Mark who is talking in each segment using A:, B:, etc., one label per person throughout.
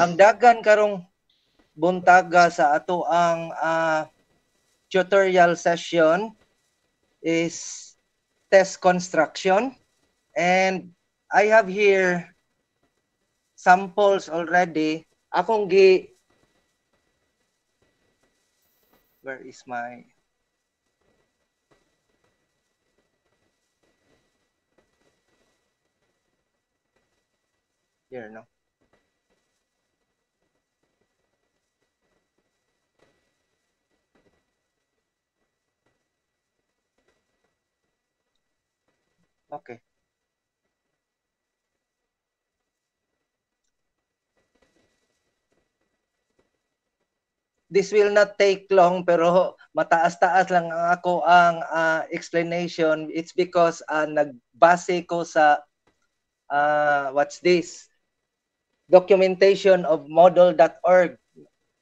A: ang dagan karong buntaga sa ato ang uh, tutorial session is test construction and I have here samples already akong gi Where is my Here no Okay. This will not take long pero mataas-taas lang ang ako ang uh, explanation. It's because uh, nagbase ko sa uh, what's this? Documentation of model.org.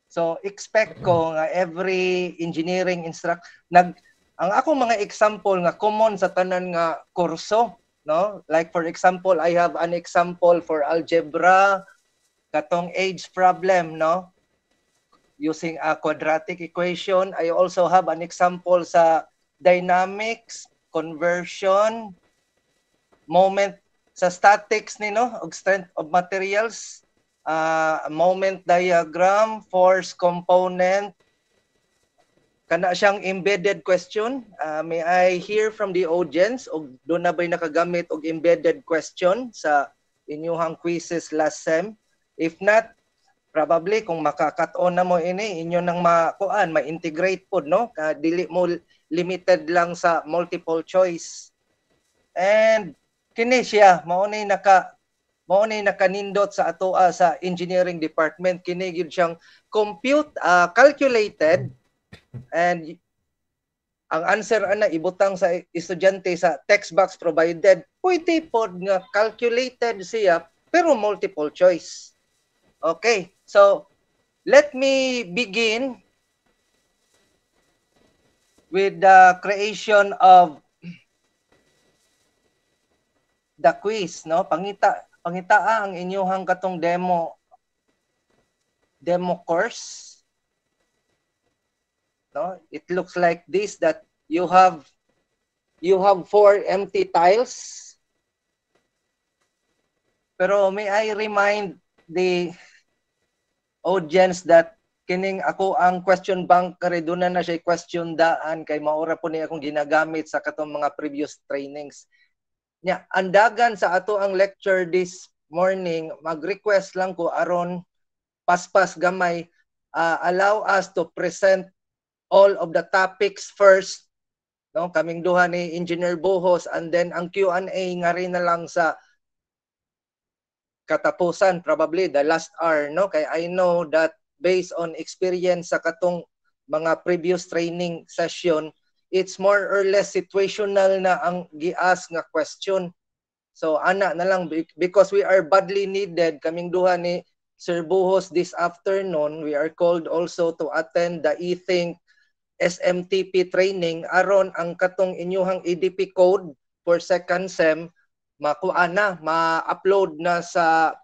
A: So expect ko nga every engineering instruct nag ang akong mga example nga common sa tanan nga kurso, no? Like for example, I have an example for algebra, katong age problem, no? Using a quadratic equation. I also have an example sa dynamics, conversion, moment sa statics ni no og strength of materials uh, moment diagram force component kana siyang embedded question. Uh, may I hear from the audience og do na bay nakagamit og embedded question sa inyuhang quizzes last sem? If not, probably kung makakat-on na mo ini inyo nang makuan, ma-integrate pod no? Ka dili mo limited lang sa multiple choice. And kini siya mao ni naka mao ni nakanindot sa atoa ah, sa engineering department kini gyud siyang compute uh, calculated And ang answer ana ibutang sa estudyante sa text box provided, pwede pod nga calculated siya pero multiple choice. Okay, so let me begin with the creation of the quiz, no? Pangita pangitaa ah, ang inyuhang katong demo demo course no? It looks like this that you have you have four empty tiles. Pero may I remind the audience that kining ako ang question bank kare doon na siya question daan kay maura po ni akong ginagamit sa katong mga previous trainings. Nya, andagan sa ato ang lecture this morning, mag-request lang ko aron paspas gamay uh, allow us to present all of the topics first. No, kaming duha ni Engineer Buhos and then ang Q&A nga rin na lang sa katapusan probably the last hour no kay I know that based on experience sa katong mga previous training session it's more or less situational na ang gias nga question so ana na lang because we are badly needed kaming duha ni Sir Buhos this afternoon we are called also to attend the e-think SMTP training aron ang katong inyuhang EDP code for second sem makuha na, ma-upload na sa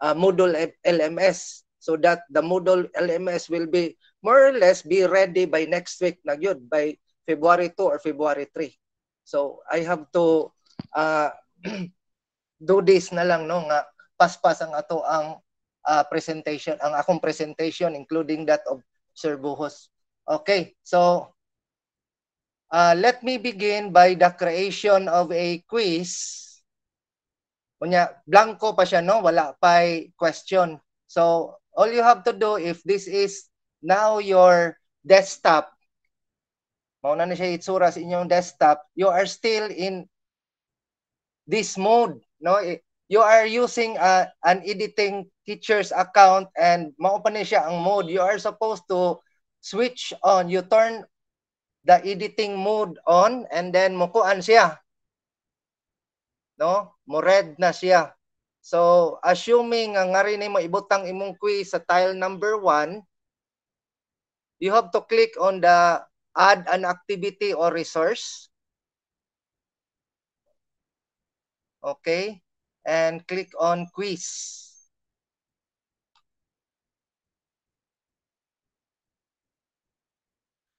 A: uh, ah, Moodle LMS so that the Moodle LMS will be more or less be ready by next week na yun, by February 2 or February 3. So I have to uh, do this na lang no nga paspas ang ato ang uh, presentation, ang akong presentation including that of Sir Buhos. Okay, so uh, let me begin by the creation of a quiz. Kunya, blanco pa siya, no? Wala pa question. So all you have to do if this is now your desktop, mauna na siya itsura sa inyong desktop, you are still in this mode, no? You are using a, uh, an editing teacher's account and mao pa siya ang mode. You are supposed to switch on. You turn the editing mode on and then mukuan siya. No? Mo-red na siya. So, assuming nga rin mo ibutang imong quiz sa tile number 1, you have to click on the add an activity or resource. Okay? And click on quiz.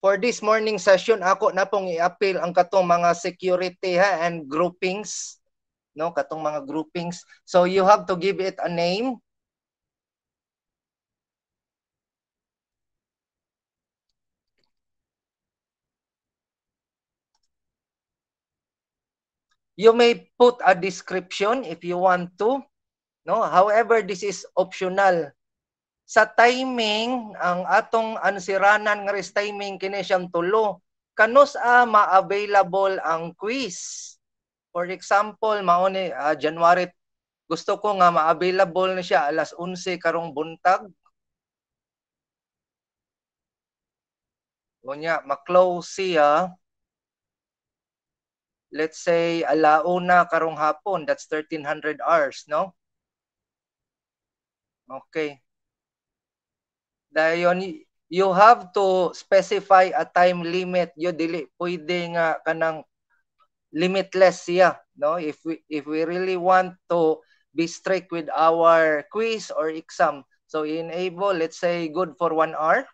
A: For this morning session, ako na pong i-appeal ang katong mga security ha, and groupings. No, katong mga groupings. So you have to give it a name. You may put a description if you want to. No, however, this is optional sa timing ang atong ansiranan nga res timing kini siyang tulo kanus a ah, ma-available ang quiz for example mao ni uh, January gusto ko nga ma-available na siya alas 11 karong buntag Unya, ma-close siya. Let's say, alauna karong hapon. That's 1300 hours, no? Okay. Dahil yun, you have to specify a time limit. yo dili pwede nga kanang limitless siya, no? If we if we really want to be strict with our quiz or exam. So enable, let's say good for one hour.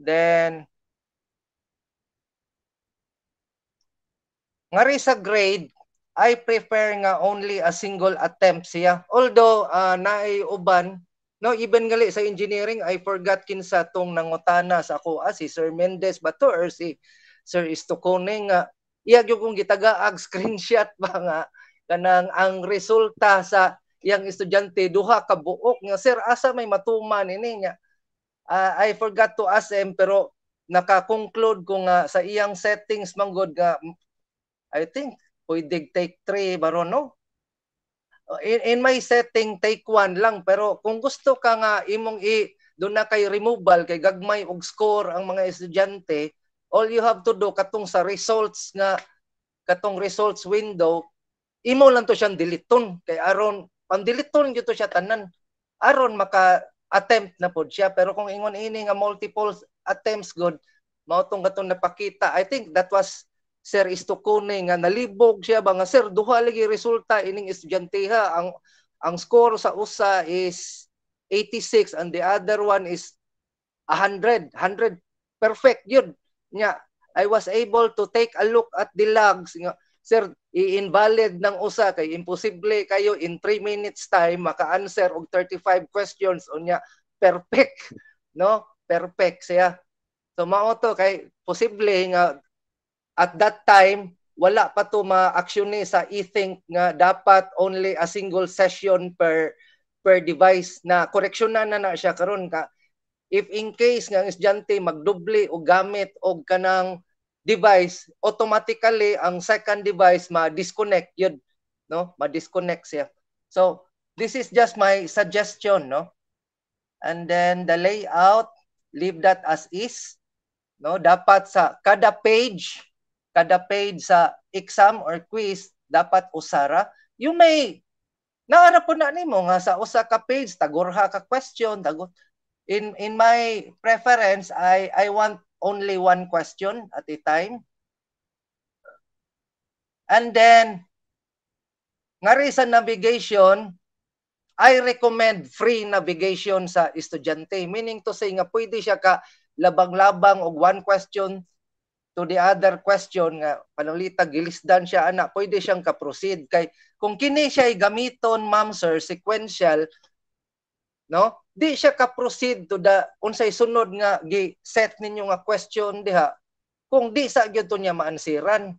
A: Then ngari sa grade I prefer nga only a single attempt siya. Although uh, ah, naay no even gali sa engineering I forgot kinsa tong nangutana sa ako ah, si Sir Mendez ba to or si Sir Istokone nga iya gyud kong gitagaag screenshot ba nga kanang ang resulta sa yang estudyante duha ka buok nga sir asa may matuman ini nga uh, I forgot to ask him pero naka-conclude ko nga sa iyang settings manggod nga I think pwedeng take 3, marunong. In, in my setting, take 1 lang. Pero kung gusto ka nga, imong i, doon na kay removal, kay gagmay og score ang mga estudyante, all you have to do katong sa results nga katong results window imo lang to siyang diliton kay aron pang diliton gyud to siya tanan aron maka attempt na pod siya pero kung ingon ini nga multiple attempts good mao tong katong napakita i think that was Sir Istokone nga nalibog siya ba nga sir duha lagi resulta ining estudyanteha ang ang score sa usa is 86 and the other one is 100 100 perfect yun nya I was able to take a look at the logs nga sir i-invalid ng usa kay imposible kayo in 3 minutes time maka-answer og 35 questions unya perfect no perfect siya so mao to kay posible nga at that time, wala pa to ma-action eh sa e-think nga dapat only a single session per per device na koreksyon na na, siya karon ka if in case nga ang estudyante magdoble o gamit og kanang device automatically ang second device ma-disconnect yun no ma-disconnect siya so this is just my suggestion no and then the layout leave that as is no dapat sa kada page kada page sa exam or quiz dapat usara yung may naara po na nimo nga sa usa ka page tagurha ka question tagot in in my preference I I want only one question at a time and then nga sa navigation I recommend free navigation sa estudyante meaning to say nga pwede siya ka labang-labang og one question to the other question nga panulita gilisdan siya ana pwede siyang ka-proceed kay kung kini siya gamiton ma'am sir sequential no di siya ka-proceed to the unsay sunod nga gi set ninyo nga question diha kung di sa gyud to niya maansiran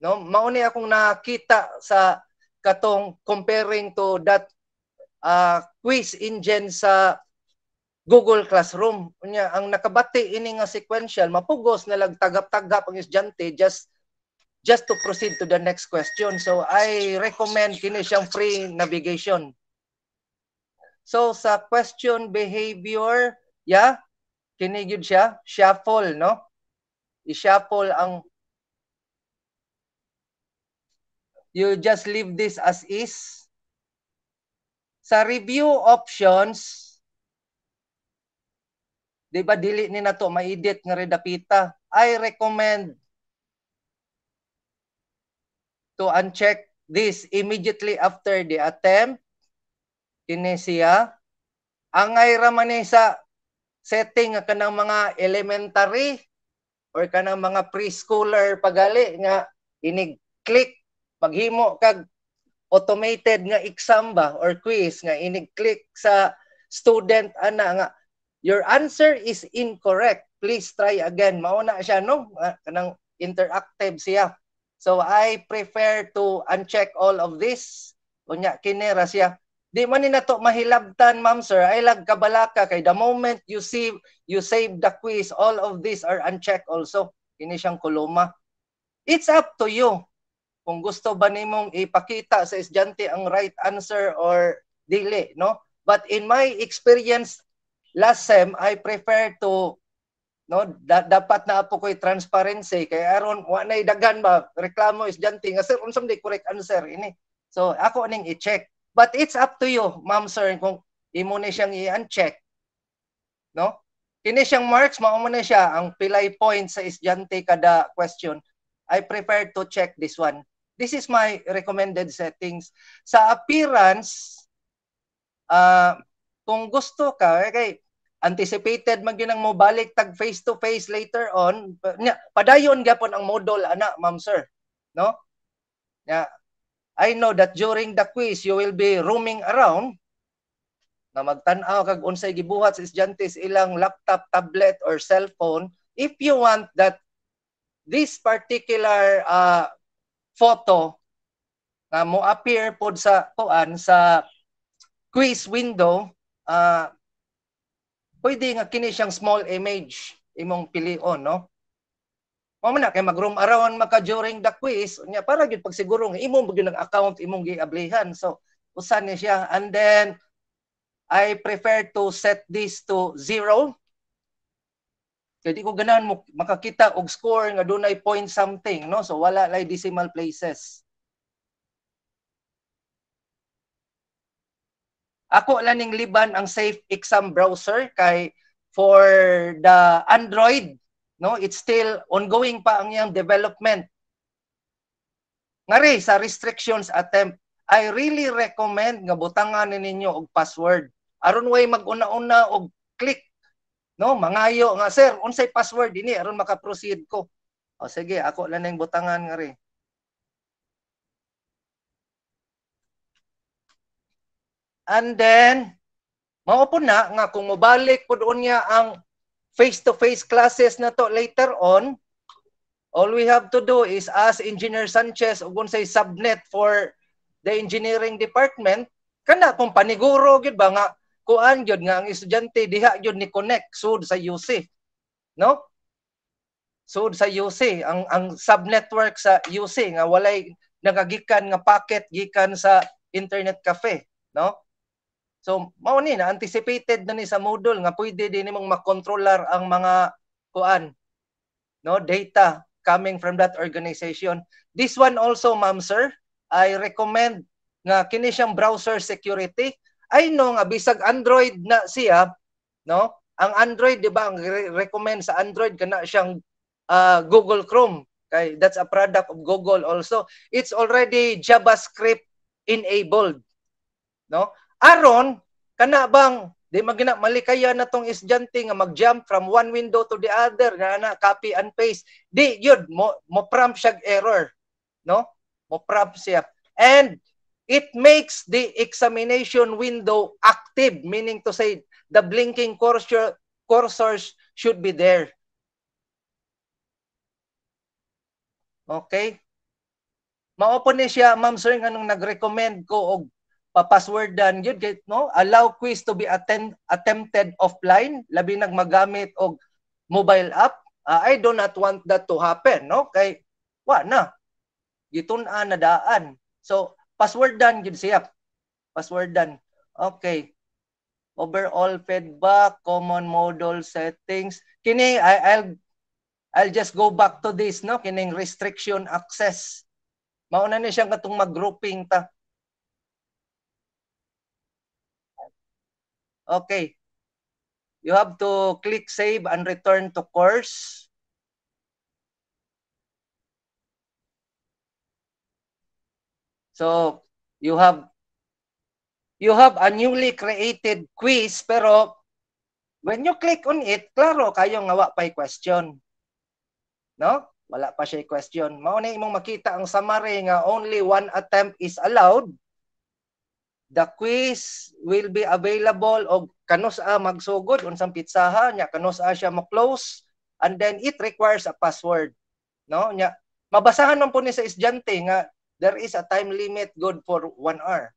A: no mao ni akong nakita sa katong comparing to that uh, quiz engine sa Google Classroom. Unya ang nakabati ini nga sequential mapugos na lagtagap-tagap ang estudyante just just to proceed to the next question. So I recommend kini siyang free navigation. So sa question behavior, yeah, kini gyud siya shuffle, no? I-shuffle ang You just leave this as is. Sa review options, Di ba dili ni nato maedit nga redapita. I recommend to uncheck this immediately after the attempt kini siya angay ra man sa setting kanang mga elementary or kanang mga preschooler pagali nga inig click paghimo kag automated nga exam ba or quiz nga inig click sa student ana nga Your answer is incorrect. Please try again. Mauna siya, no? Ah, kanang interactive siya. So I prefer to uncheck all of this. Unya, kinera siya. Di man ni nato mahilabtan, ma'am sir. I lag kabalaka kay the moment you see you save the quiz, all of these are unchecked also. Kini siyang kuloma. It's up to you kung gusto ba nimong ipakita sa estudyante ang right answer or dili, no? But in my experience, last sem I prefer to no da, dapat na apo ko'y transparency kay aron wa nay dagan ba reklamo is janti ah, sir unsam di correct answer ini so ako ning i-check but it's up to you ma'am sir kung imo ni siyang i-uncheck no kini siyang marks mao na siya ang pilay point sa estudyante kada question I prefer to check this one this is my recommended settings sa appearance uh, kung gusto ka okay anticipated man mo balik tag face to face later on padayon gapon ang module ana ma'am sir no yeah i know that during the quiz you will be roaming around na magtan-aw kag unsay gibuhat sa estudyante ilang laptop tablet or cellphone if you want that this particular uh, photo na mo appear pod sa kuan sa quiz window uh, pwede nga kini siyang small image imong pilion no O na kay mag-roam around maka during the quiz nya para gyud pagsiguro nga imong bagyo ng account imong giablihan. So usan ni siya and then I prefer to set this to zero. Kaya di ko ganahan mo makakita og score nga dunay point something no so wala lay decimal places. Ako laning liban ang safe exam browser kay for the Android, no? It's still ongoing pa ang iyang development. Ngari sa restrictions attempt, I really recommend nga butangan ninyo og password. Aron way maguna-una og click no mangayo nga sir unsay password ini aron maka-proceed ko o sige ako lang ning butangan nga re And then, mao na nga kung mobalik po doon niya ang face-to-face classes na to later on, all we have to do is ask Engineer Sanchez o kung say subnet for the engineering department, kana kung paniguro gid ba nga kuan gyud nga ang estudyante diha gyud ni connect sud sa UC. No? Sud sa UC ang ang subnetwork sa UC nga walay nagagikan nga packet gikan sa internet cafe, no? So mao ni na anticipated na ni sa module nga pwede din nimong makontrolar ang mga kuan no data coming from that organization. This one also ma'am sir, I recommend nga kini siyang browser security. I know nga bisag Android na siya no. Ang Android di ba ang recommend sa Android kana siyang uh, Google Chrome. Kay that's a product of Google also. It's already JavaScript enabled no Aron, kana bang di magina malikaya na tong estudyante nga mag-jump from one window to the other na na copy and paste di yun mo mo prompt siya error no mo prompt siya and it makes the examination window active meaning to say the blinking cursor cursors should be there okay mao po ni siya ma'am sir nganong nag-recommend ko og papaswordan gyud kay no allow quiz to be attend, attempted offline labi nang magamit og mobile app uh, i do not want that to happen no kay wa na gitun-an na daan so passwordan gyud siya dan okay overall feedback common modal settings kini I, i'll I'll just go back to this no kining restriction access mauna ni siyang katong mag-grouping ta Okay. You have to click save and return to course. So, you have you have a newly created quiz pero when you click on it, klaro kayo nga wa pay question. No? Wala pa siya question. Mao na imong makita ang summary nga only one attempt is allowed The quiz will be available og kanos a magsugod unsang pizzaha nya kanos a siya mo-close and then it requires a password. No? Nya mabasahan man po ni sa estudyante nga there is a time limit good for one hour.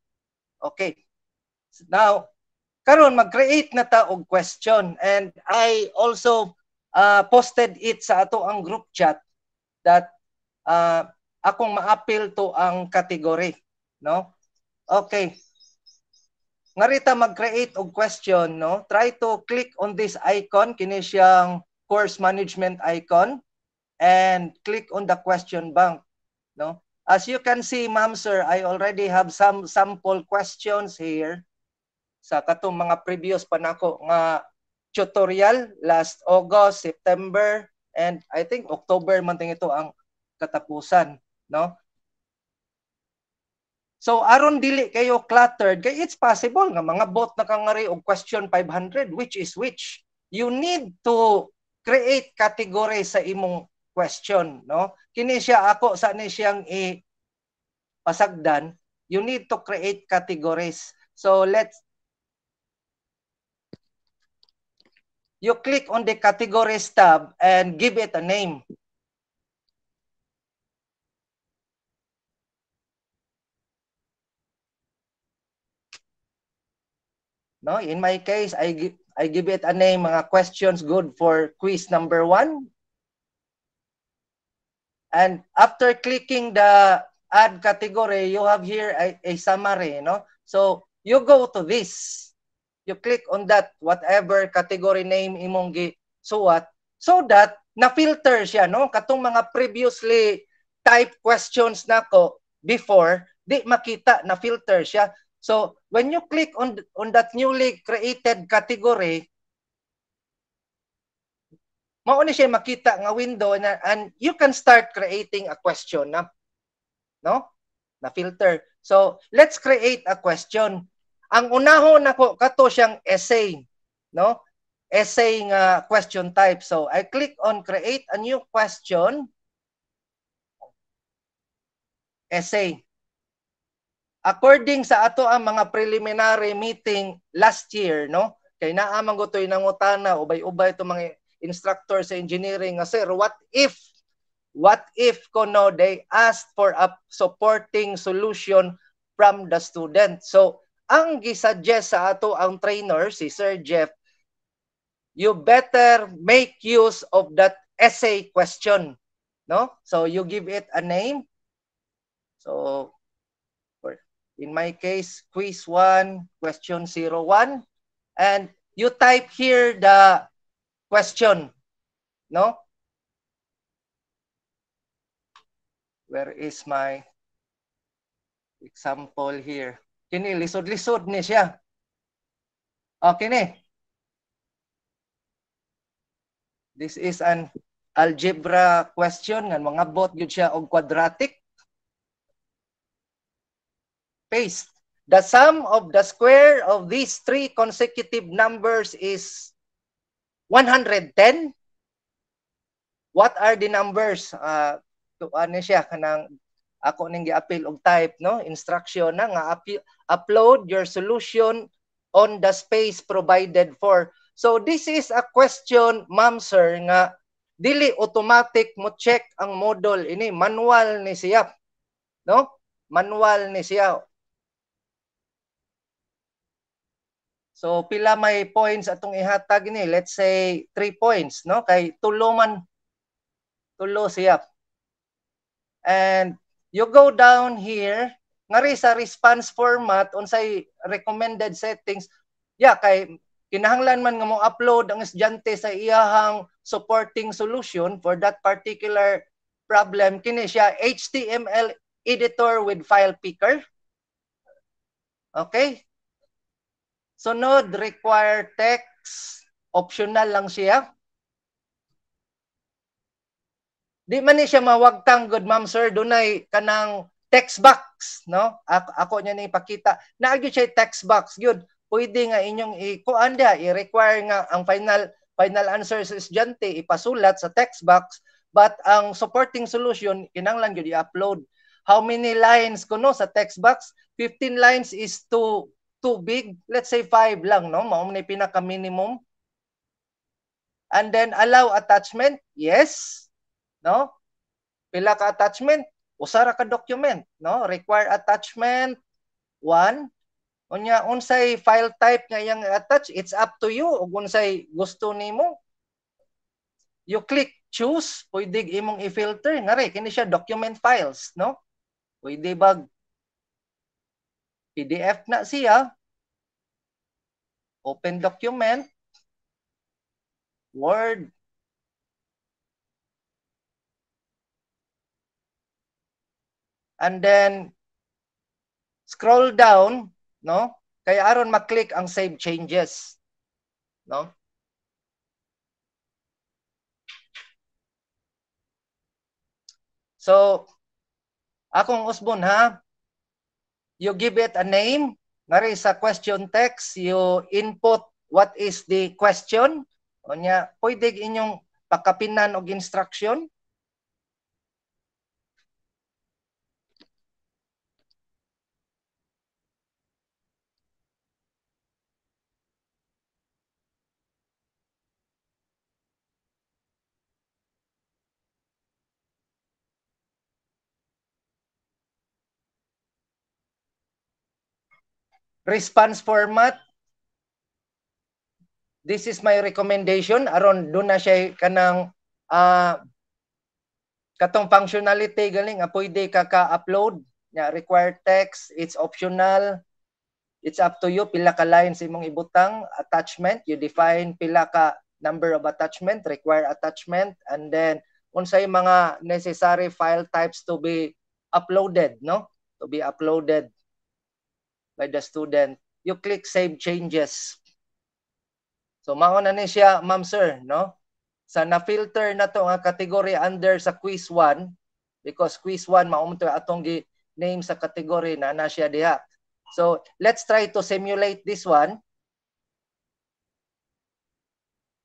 A: Okay. Now, karon mag-create na ta og question and I also uh, posted it sa ato ang group chat that uh, akong maapil to ang category, no? Okay nga rita mag-create og question no try to click on this icon kini siyang course management icon and click on the question bank no as you can see ma'am sir i already have some sample questions here sa katong mga previous pa nako nga tutorial last August, September and I think October man ito ang katapusan no So aron dili kayo cluttered, kay it's possible nga mga bot na kangari og question 500 which is which. You need to create category sa imong question, no? Kini siya ako sa ni siyang i pasagdan, you need to create categories. So let's you click on the categories tab and give it a name. No, in my case, I give, I give it a name, mga questions good for quiz number one. And after clicking the add category, you have here a, a summary, no? So you go to this. You click on that, whatever category name imong gi suwat, so that na-filter siya, no? Katong mga previously type questions nako before, di makita, na-filter siya. So when you click on, on that newly created category, mao ni siya makita nga window na, and you can start creating a question na no na filter so let's create a question ang unahon nako kato siyang essay no essay nga question type so i click on create a new question essay according sa ato ang mga preliminary meeting last year no kay naamang gotoy nangutana ubay-ubay to mga instructor sa engineering nga sir what if what if kono they asked for a supporting solution from the student so ang gisuggest sa ato ang trainer si Sir Jeff you better make use of that essay question no so you give it a name so In my case, quiz 1, question 01. And you type here the question. No? Where is my example here? Kini, lisod-lisod ni siya. Okay oh, ni. This is an algebra question nga mga bot gyud siya og quadratic paste. The sum of the square of these three consecutive numbers is 110. What are the numbers? Uh, ano siya, ako ning gi-appeal og type, no? Instruction na nga, upload your solution on the space provided for. So this is a question, ma'am sir, nga dili automatic mo check ang model ini manual ni siya no manual ni siya So pila may points atong ihatag ni, let's say 3 points, no? Kay tulo man tulo siya. And you go down here, ngari sa response format unsay recommended settings, yeah kay kinahanglan man nga mo upload ang estudyante sa iyahang supporting solution for that particular problem kini siya HTML editor with file picker. Okay? Sunod, require text. Optional lang siya. Di man ni siya mawagtang, good ma'am sir, dunay kanang text box, no? Ako, ako niya na ipakita. Naagyo siya text box, good. Pwede nga inyong i-kuan i-require nga ang final final answer sa estudyante ipasulat sa text box but ang supporting solution lang gyud i-upload how many lines kuno sa text box 15 lines is to too big, let's say 5 lang, no? Mao ni pinaka-minimum. And then allow attachment, yes. No? Pila ka attachment? Usa ra ka document, no? Require attachment, one. Unya unsay file type nga yang attach, it's up to you ug unsay gusto nimo. You click choose, pwede imong i-filter nga re kini siya document files, no? Pwede bag PDF na siya, Open document, Word, and then scroll down, no? Kaya aron maklik ang save changes, no? So, akong usbon ha, you give it a name, Nari sa question text, you input what is the question. O niya, pwede inyong pakapinan og instruction response format, this is my recommendation aron do na siya kanang uh, katong functionality galing uh, pwede ka ka-upload nya yeah, require text it's optional it's up to you pila ka lines imong ibutang attachment you define pila ka number of attachment require attachment and then unsay mga necessary file types to be uploaded no to be uploaded by the student. You click Save Changes. So mauna ni siya, ma'am sir, no? Sa na-filter na to nga category under sa quiz 1 because quiz 1 mao to atong gi name sa category na na siya diha. So let's try to simulate this one.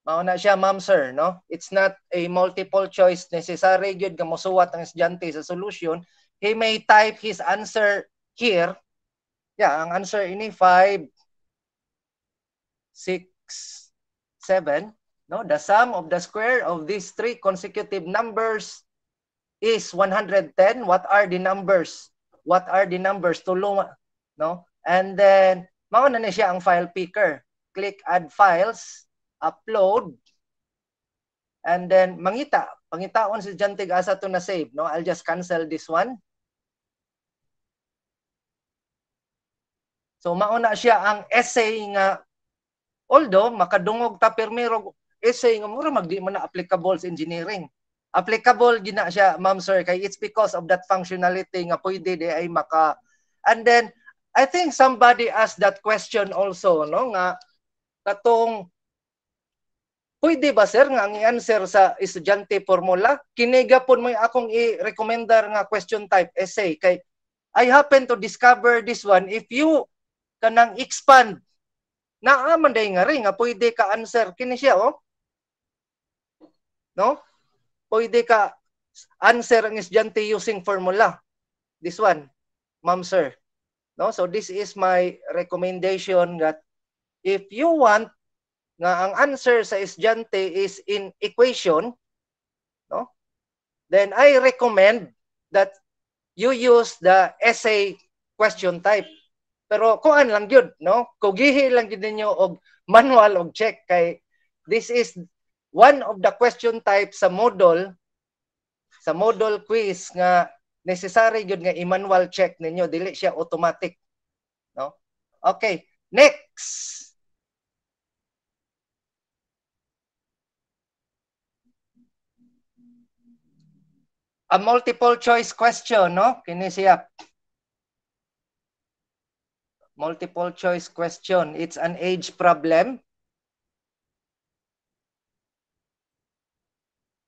A: Mauna siya, ma'am sir, no? It's not a multiple choice necessary gyud nga ang estudyante sa solution. He may type his answer here Yeah, ang answer ini 5, 6, 7. No, the sum of the square of these three consecutive numbers is 110. What are the numbers? What are the numbers? to Tulong, no? And then, mao na siya ang file picker. Click add files, upload, and then mangita. Pangitaon si Jantig asa to na save. No, I'll just cancel this one. So mauna siya ang essay nga although makadungog ta permero essay nga mura magdi man applicable sa engineering. Applicable gina siya ma'am sir kay it's because of that functionality nga pwede di ay maka and then I think somebody asked that question also no nga katong Pwede ba sir nga ang i-answer sa estudyante formula? Kinigapon mo akong i-recommendar nga question type essay kay I happen to discover this one if you kanang expand. Naaman day nga rin nga ah, pwede ka answer kini siya oh. No? Pwede ka answer ang estudyante using formula. This one, ma'am sir. No? So this is my recommendation that if you want nga ang answer sa estudyante is in equation, no? Then I recommend that you use the essay question type. Pero kuan lang gyud, no? Kugihi lang gyud ninyo og manual og check kay this is one of the question type sa model sa model quiz nga necessary gyud nga i-manual check ninyo dili siya automatic no okay next a multiple choice question no kini siya multiple choice question. It's an age problem.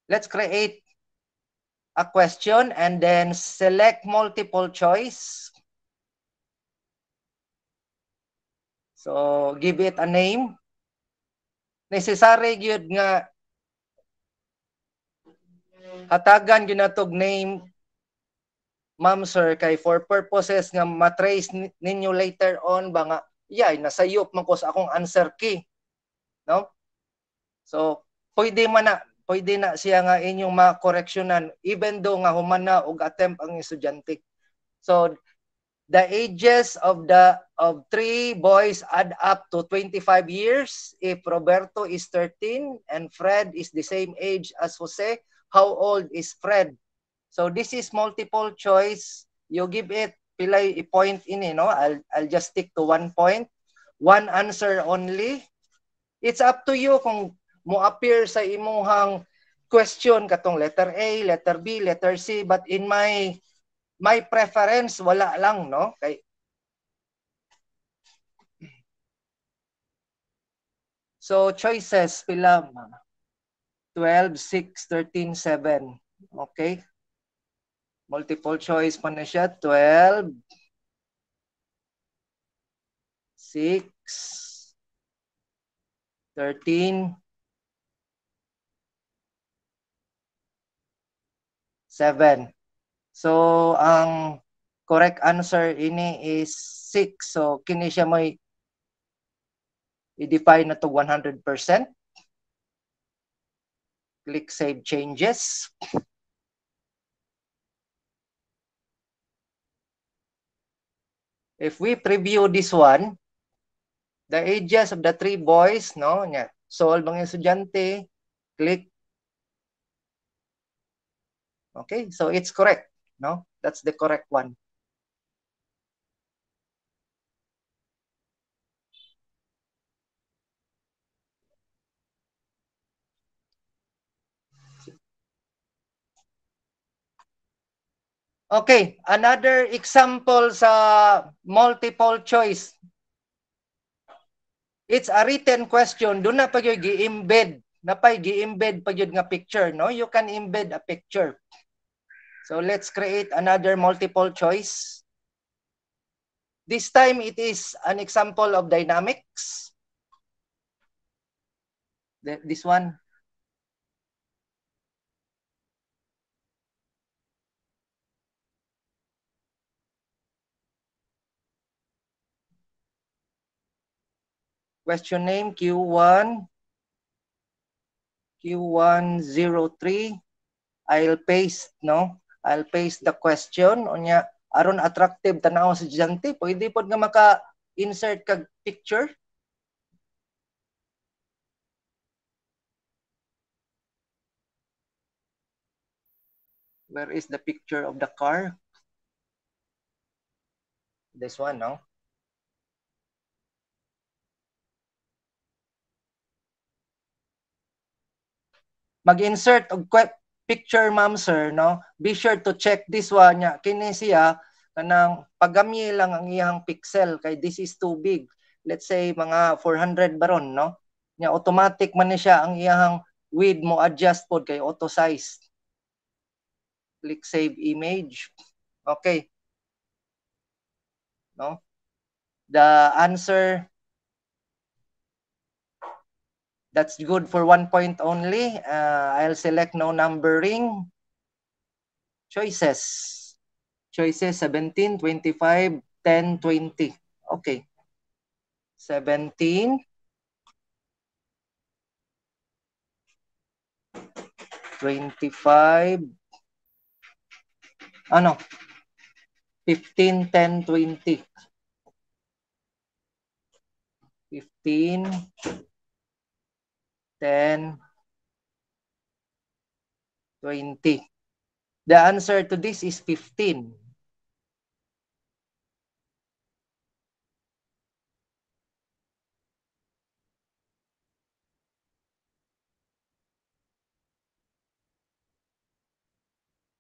A: Let's create a question and then select multiple choice. So, give it a name. Necessary gyud nga hatagan gyud natog name ma'am sir kay for purposes nga matrace ninyo later on ba nga yay yeah, nasayop man ko sa akong answer key no so pwede man na pwede na siya nga inyong ma makoreksyonan even though nga human na og attempt ang estudyante so the ages of the of three boys add up to 25 years if Roberto is 13 and Fred is the same age as Jose how old is Fred So this is multiple choice. You give it pilay i-point in, you eh, know. I'll, I'll just stick to one point. One answer only. It's up to you kung mo appear sa imuhang question katong letter A, letter B, letter C but in my my preference wala lang no kay So choices pila 12 6 13 7 okay Multiple choice pa na siya. 12. 6. 13. 7. So, ang correct answer ini is 6. So, kini siya mo i-define na to 100%. Click Save Changes. if we preview this one, the ages of the three boys, no? So Solve mga estudyante, click. Okay, so it's correct, no? That's the correct one. Okay, another example sa multiple choice. It's a written question. Do na pag gi-embed. Napay gi-embed pag nga picture, no? You can embed a picture. So let's create another multiple choice. This time it is an example of dynamics. This one. Question name Q1 Q103. I'll paste, no? I'll paste the question. Unya, aron attractive tanaw sa estudyante, pwede pod nga maka-insert kag picture. Where is the picture of the car? This one, no? mag-insert og picture ma'am sir no be sure to check this one nya kini siya kanang pagamye lang ang iyang pixel kay this is too big let's say mga 400 baron no nya automatic man ni siya ang iyang width mo adjust pod kay auto size click save image okay no the answer That's good for one point only. Uh, I'll select no numbering. Choices. Choices 17, 25, 10, 20. Okay. 17, 25, ano, 15, 10, 20. 15, 10, 20. The answer to this is 15.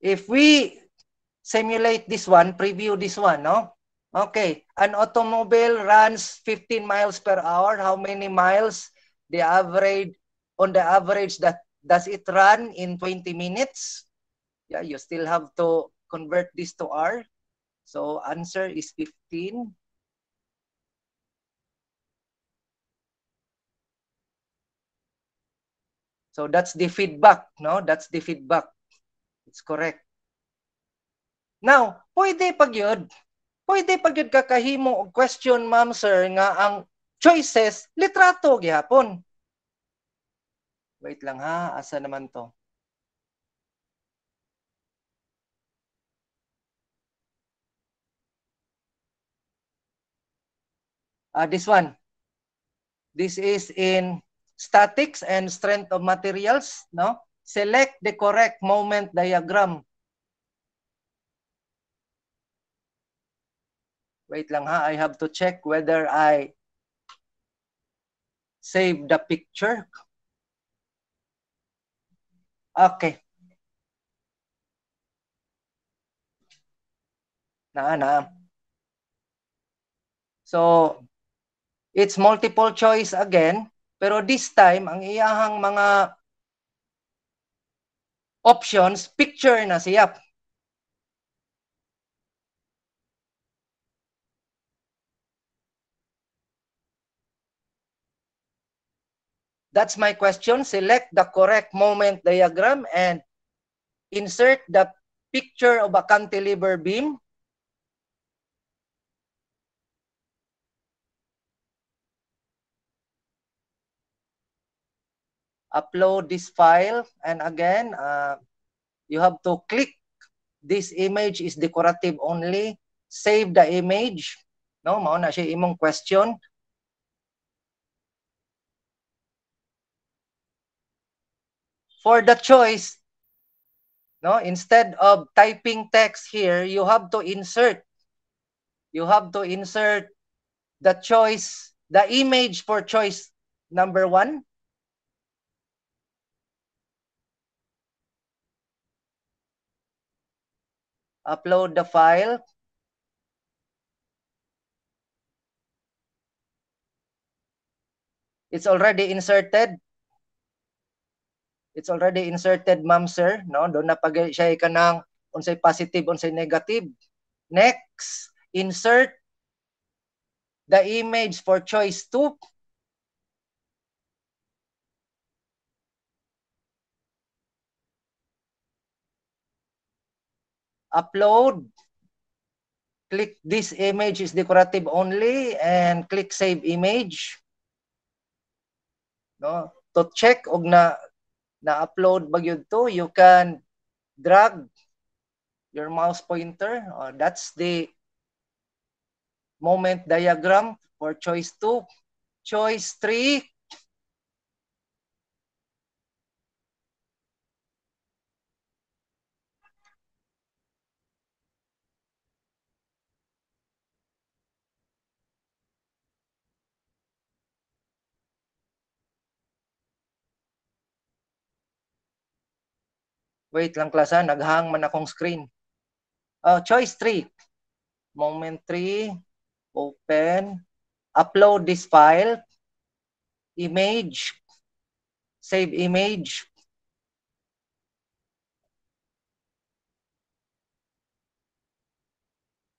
A: If we simulate this one, preview this one, no? Okay, an automobile runs 15 miles per hour. How many miles? The average on the average that does it run in 20 minutes? Yeah, you still have to convert this to R. So answer is 15. So that's the feedback, no? That's the feedback. It's correct. Now, pwede pagyod yun, pwede pag yun kakahimo og question, ma'am, sir, nga ang choices, litrato gihapon. Wait lang ha, asa naman to? Uh, this one. This is in statics and strength of materials, no? Select the correct moment diagram. Wait lang ha, I have to check whether I save the picture Okay. Naa, naa. So, it's multiple choice again. Pero this time, ang iyahang mga options, picture na siya. That's my question. Select the correct moment diagram and insert the picture of a cantilever beam. Upload this file. And again, uh, you have to click this image is decorative only. Save the image. No, mauna na siya imong question. for the choice, no, instead of typing text here, you have to insert. You have to insert the choice, the image for choice number one. Upload the file. It's already inserted. It's already inserted, ma'am, sir. No? Doon na pag siya ka nang unsay positive, unsay negative. Next, insert the image for choice 2. Upload. Click this image is decorative only and click save image. No? To check og na na-upload ba yun to, you can drag your mouse pointer. Uh, that's the moment diagram for choice 2. Choice 3, Wait lang klasa, naghang man akong screen. Oh, choice 3. Moment 3. Open. Upload this file. Image. Save image.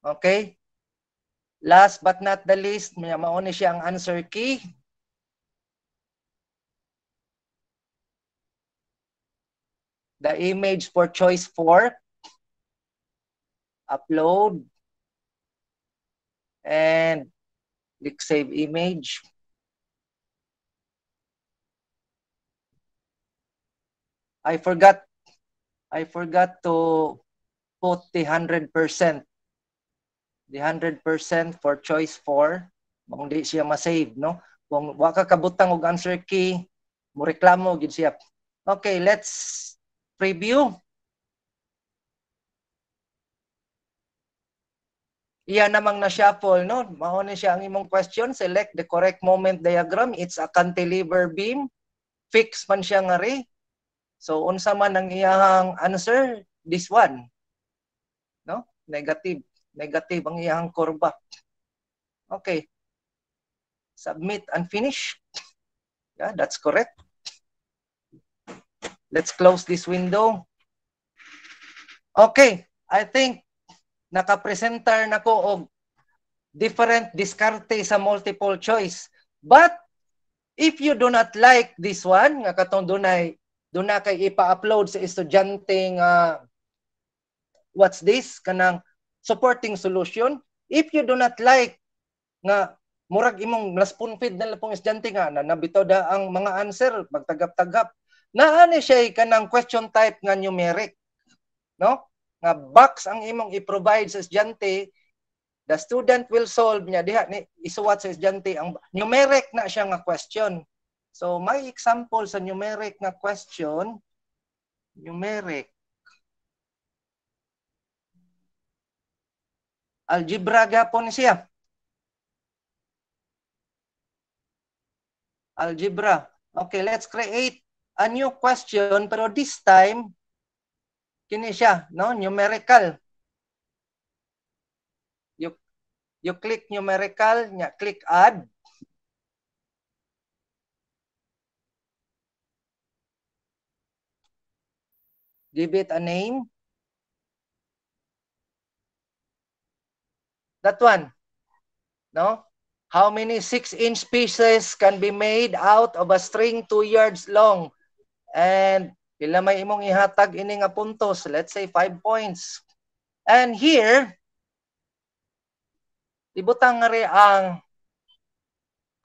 A: Okay? Last but not the least, may mauni siya ang answer key. the image for choice 4, upload, and click save image. I forgot I forgot to put the 100%. The 100% for choice 4 kung di siya ma-save no. Kung wa ka kabutang og answer key, mo reklamo gid siya. Okay, let's Preview. Iyan namang na-shuffle, no? Mahon siya ang imong question. Select the correct moment diagram. It's a cantilever beam. Fix man siya nga rin. So, unsa man ang iyang answer, this one. No? Negative. Negative ang iyang kurba. Okay. Submit and finish. Yeah, that's correct. Let's close this window. Okay, I think nakapresenter na ko og different diskarte sa multiple choice. But if you do not like this one, nga katong dunay na kay ipa-upload sa estudyante nga uh, what's this kanang supporting solution. If you do not like nga murag imong nas spoon feed na pong estudyante nga na nabito da ang mga answer magtagap-tagap naani siya eh, kanang question type nga numeric no nga box ang imong i-provide sa estudyante the student will solve niya diha ni isuwat sa estudyante ang numeric na siya nga question so may example sa numeric na question numeric algebra gapon siya algebra okay let's create a new question pero this time kini siya no numerical you you click numerical nya click add give it a name that one no how many 6 inch pieces can be made out of a string 2 yards long And pila may imong ihatag ini nga puntos, let's say 5 points. And here ibutang nga ang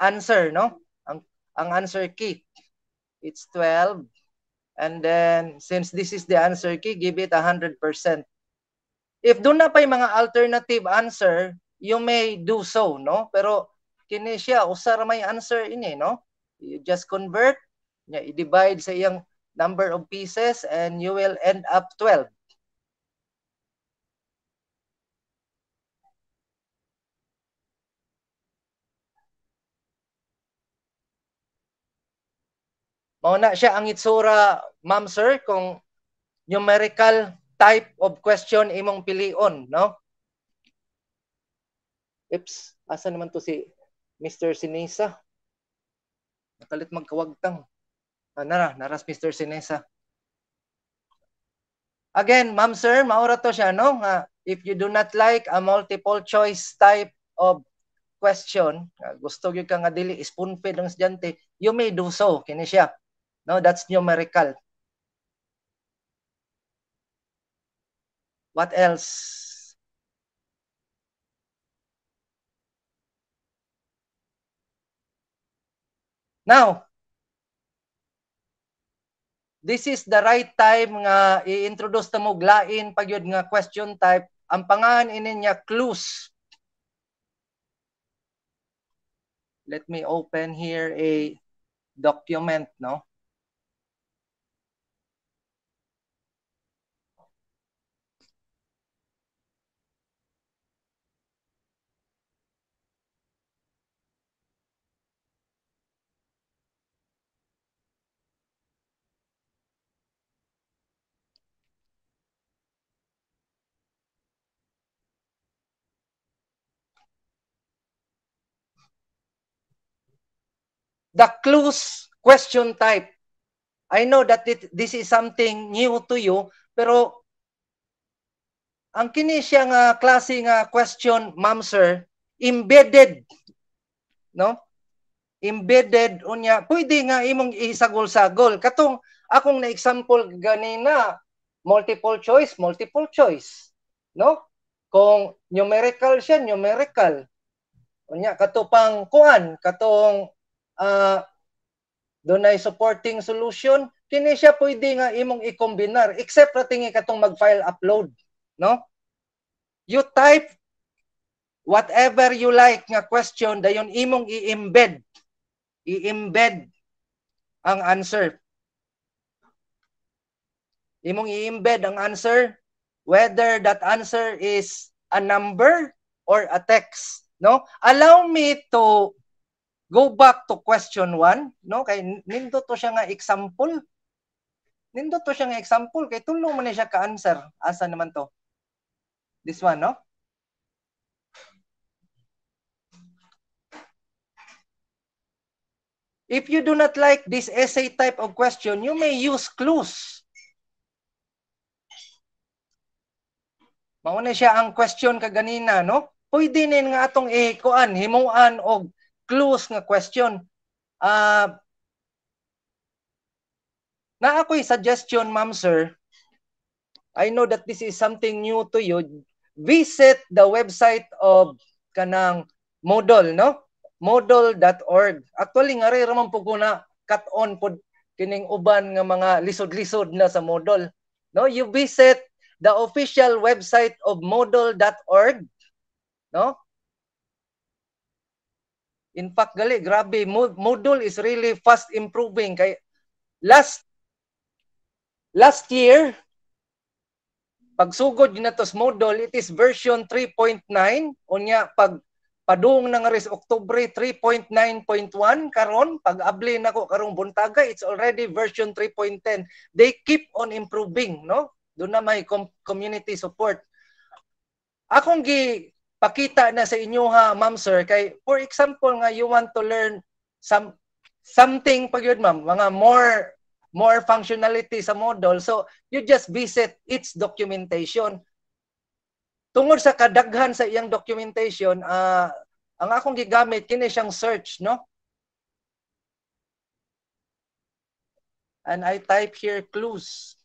A: answer, no? Ang ang answer key. It's 12. And then since this is the answer key, give it 100%. If doon na pa'y mga alternative answer, you may do so, no? Pero kini siya usa ra may answer ini, no? You just convert nya i-divide sa iyang number of pieces and you will end up 12. Mauna siya ang itsura, ma'am sir, kung numerical type of question imong pilion, no? Ips, asa naman to si Mr. Sinisa? Nakalit magkawagtang. Ah, nara, nara, Mr. Sinesa. Again, ma'am sir, maura to siya, no? Nga, if you do not like a multiple choice type of question, gusto gyud ka nga dili spoon feed ang estudyante, you may do so kini siya. No, that's numerical. What else? Now, this is the right time nga i-introduce ta mo glain pagyud nga question type ang pangan ini niya clues let me open here a document no the close question type. I know that it, this is something new to you, pero ang kini siya nga klase nga question, ma'am sir, embedded. No? Embedded unya, pwede nga imong isagol-sagol. Katong akong na-example ganina, multiple choice, multiple choice. No? Kung numerical siya, numerical. Unya, katupang kuan, katong uh, ah, dunay supporting solution kini siya pwede nga imong ikombinar, combinar except ra tingi katong mag-file upload no you type whatever you like nga question dayon imong i-embed i-embed ang answer imong i-embed ang answer whether that answer is a number or a text no allow me to Go back to question 1, no? Kay nindo to siya nga example. Nindo to siya nga example kay tulong man siya ka answer. Asa naman to? This one, no? If you do not like this essay type of question, you may use clues. Mauna siya ang question kaganina, no? Pwede nin nga atong ihikuan, himuan og close nga question. Uh, na ako'y suggestion, ma'am sir, I know that this is something new to you. Visit the website of kanang Model, no? Model.org. Actually, nga rin raman po ko na cut on po kining uban nga mga lisod-lisod na sa Model. No, you visit the official website of model.org. No? In fact, gali, grabe, module is really fast improving. Kay last last year, pagsugod yun natos Moodle, it is version 3.9. Unya, pag padung na nga res Oktubre 3.9.1 karon pag abli nako karong buntaga it's already version 3.10 they keep on improving no do na may com- community support akong gi pakita na sa inyo ha, ma'am sir, kay for example nga you want to learn some something pag ma'am, mga more more functionality sa model. So you just visit its documentation. Tungod sa kadaghan sa iyang documentation, uh, ang akong gigamit kini siyang search, no? And I type here clues.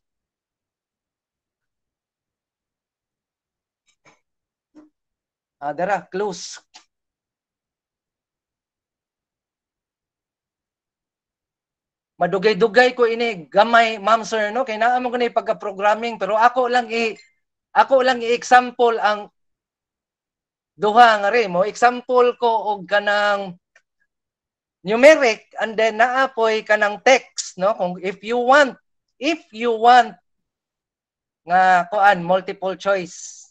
A: Uh, ah, Dara, close. Madugay-dugay ko ini gamay ma'am sir no kay naa mo kani pagka-programming pero ako lang i ako lang i-example ang duha nga re mo example ko og kanang numeric and then naa naapoy kanang text no kung if you want if you want nga kuan multiple choice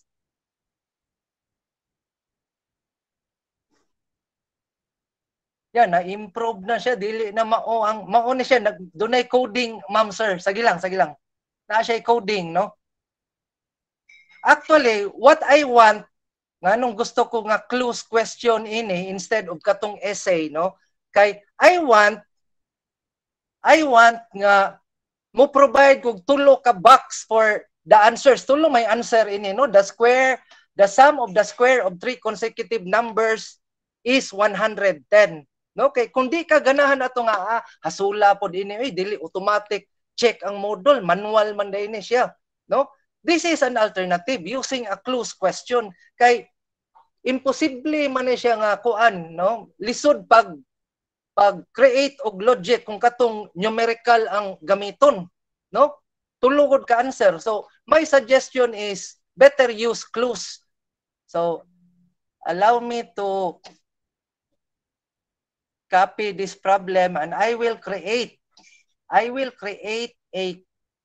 A: Yan, na-improve na siya. Dili na mao ang, mao na siya. Nag, dunay coding, ma'am sir. Sige lang, sige lang. Na siya coding, no? Actually, what I want, nga nung gusto ko nga close question ini instead of katong essay, no? Kay, I want, I want nga, mo provide kog tulo ka box for the answers. Tulo may answer ini, no? The square, the sum of the square of three consecutive numbers is 110. No kay kung di ka ganahan ato nga ah, hasula pod ini eh, dili automatic check ang module, manual man day ni siya. No? This is an alternative using a close question kay imposible man siya nga kuan no lisod pag pag create og logic kung katong numerical ang gamiton no tulugod ka answer so my suggestion is better use close. so allow me to copy this problem and I will create I will create a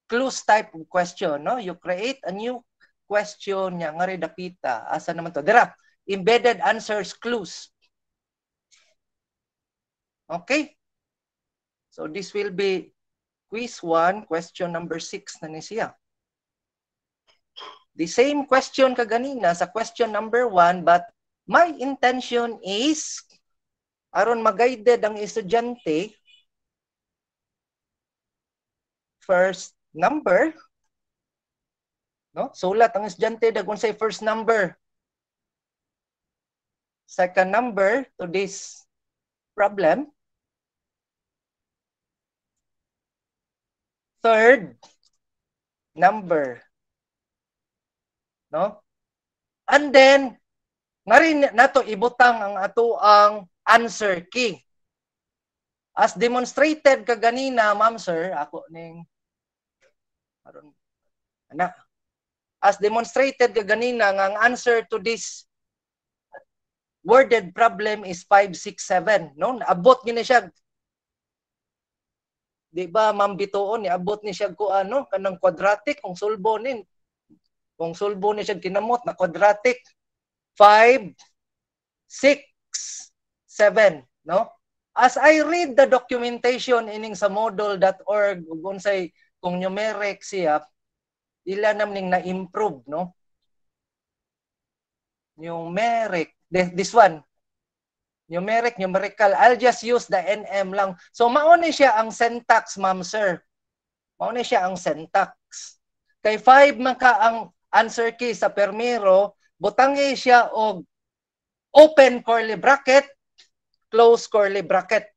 A: clues type of question no you create a new question nya nga dapita asa naman to dira embedded answers clues okay so this will be quiz 1 question number 6 na ni siya the same question kaganina sa question number 1 but my intention is aron mag-guided ang estudyante first number no sulat ang estudyante dagon say first number second number to this problem third number no and then narin nato ibutang ang ato ang answer key. As demonstrated kaganina, ma'am sir, ako ning aron ana. As demonstrated kaganina nga ang answer to this worded problem is 567, no? Abot ni siya. Di ba, ma'am Bitoon, abot ni siya ko ano, kanang quadratic kung sulbo nin. Kung sulbo ni siya kinamot na quadratic 5 6 7, no? As I read the documentation ining sa model.org ug unsay kung numeric siya, ila nam ning na-improve, no? Numeric, this one, numeric, numerical. I'll just use the NM lang. So mauni siya ang syntax, ma'am sir. Mauni siya ang syntax. Kay 5 man ka ang answer key sa permiro, butangi siya og open curly bracket close curly bracket.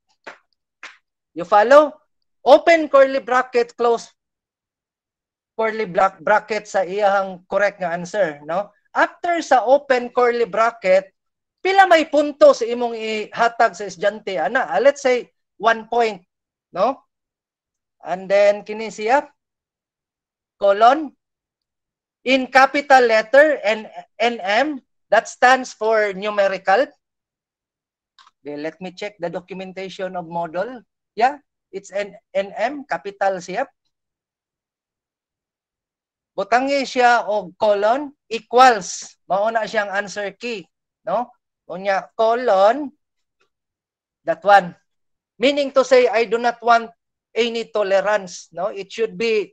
A: You follow? Open curly bracket, close curly bracket sa iyang correct nga answer, no? After sa open curly bracket, pila may punto sa imong ihatag sa estudyante ana. Ah, let's say one point, no? And then kini siya colon in capital letter and NM that stands for numerical let me check the documentation of model. Yeah, it's an NM, capital siyap. Butangi siya og colon equals. Mao siyang answer key, no? Unya colon that one. Meaning to say I do not want any tolerance, no? It should be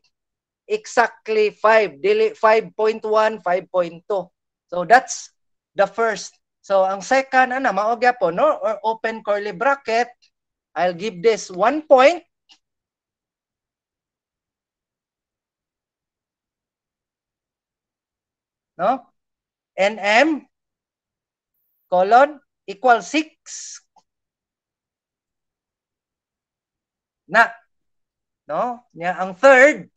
A: exactly 5, dili 5.1, 5.2. So that's the first So ang second ana mao po, no or open curly bracket I'll give this 1 point no nm colon equal 6 na no nya ang third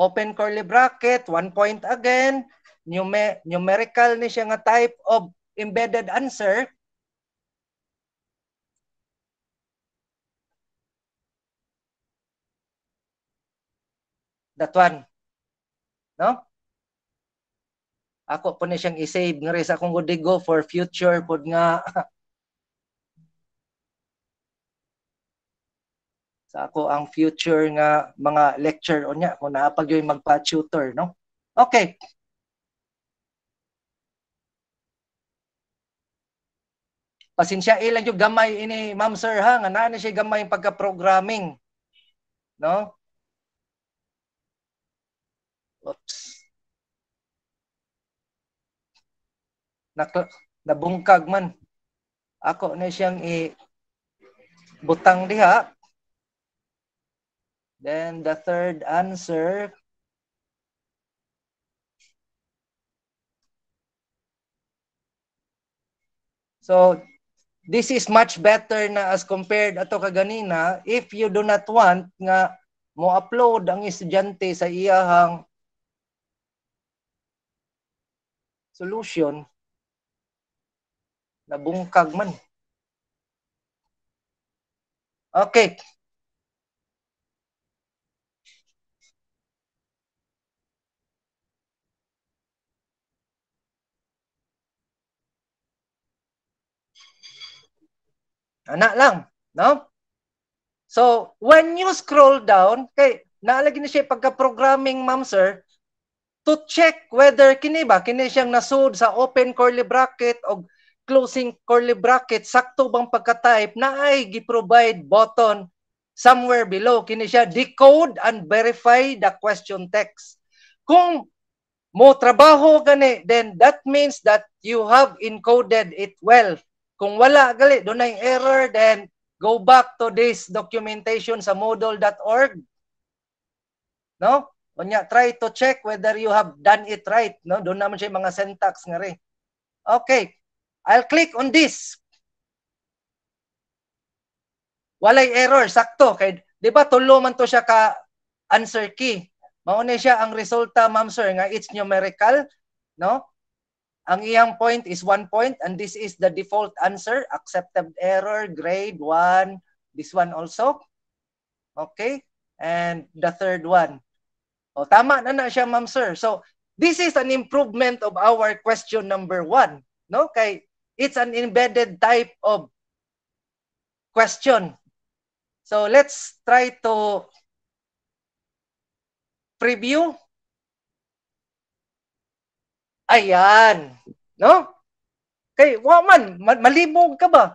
A: open curly bracket 1 point again numer numerical ni siya nga type of embedded answer, that one. No? Ako po ni siyang isave nga rin sa akong go for future pod nga sa ako ang future nga mga lecture o niya kung naapag yung magpa-tutor, no? Okay. pasensya ilang yung gamay ini ma'am sir ha nga naa siya gamay yung pagka-programming no oops Nakla- nabungkag man ako na siyang i butang diha then the third answer So, this is much better na as compared ato kaganina if you do not want nga mo upload ang estudyante sa iyahang solution na bungkag man okay Anak lang, no? So, when you scroll down, kay naalagi na siya pagka-programming, ma'am sir, to check whether kini ba, kini siyang nasud sa open curly bracket o closing curly bracket, sakto bang pagka-type na ay gi-provide button somewhere below. Kini siya decode and verify the question text. Kung mo trabaho gani, then that means that you have encoded it well. Kung wala, gali, dunay error, then go back to this documentation sa moodle.org. No? Unya, try to check whether you have done it right. No? Doon naman siya mga syntax nga rin. Okay. I'll click on this. Walay error, sakto. Kay, di ba, tulo man to siya ka answer key. Mauna siya ang resulta, ma'am sir, nga it's numerical. No? Ang iyang point is 1 point and this is the default answer. Accepted error, grade 1. This one also. Okay? And the third one. O, tama na na siya, ma'am sir. So, this is an improvement of our question number 1. No? Kay, it's an embedded type of question. So, let's try to preview Ayan. No? Kay, wa man, malibog ka ba?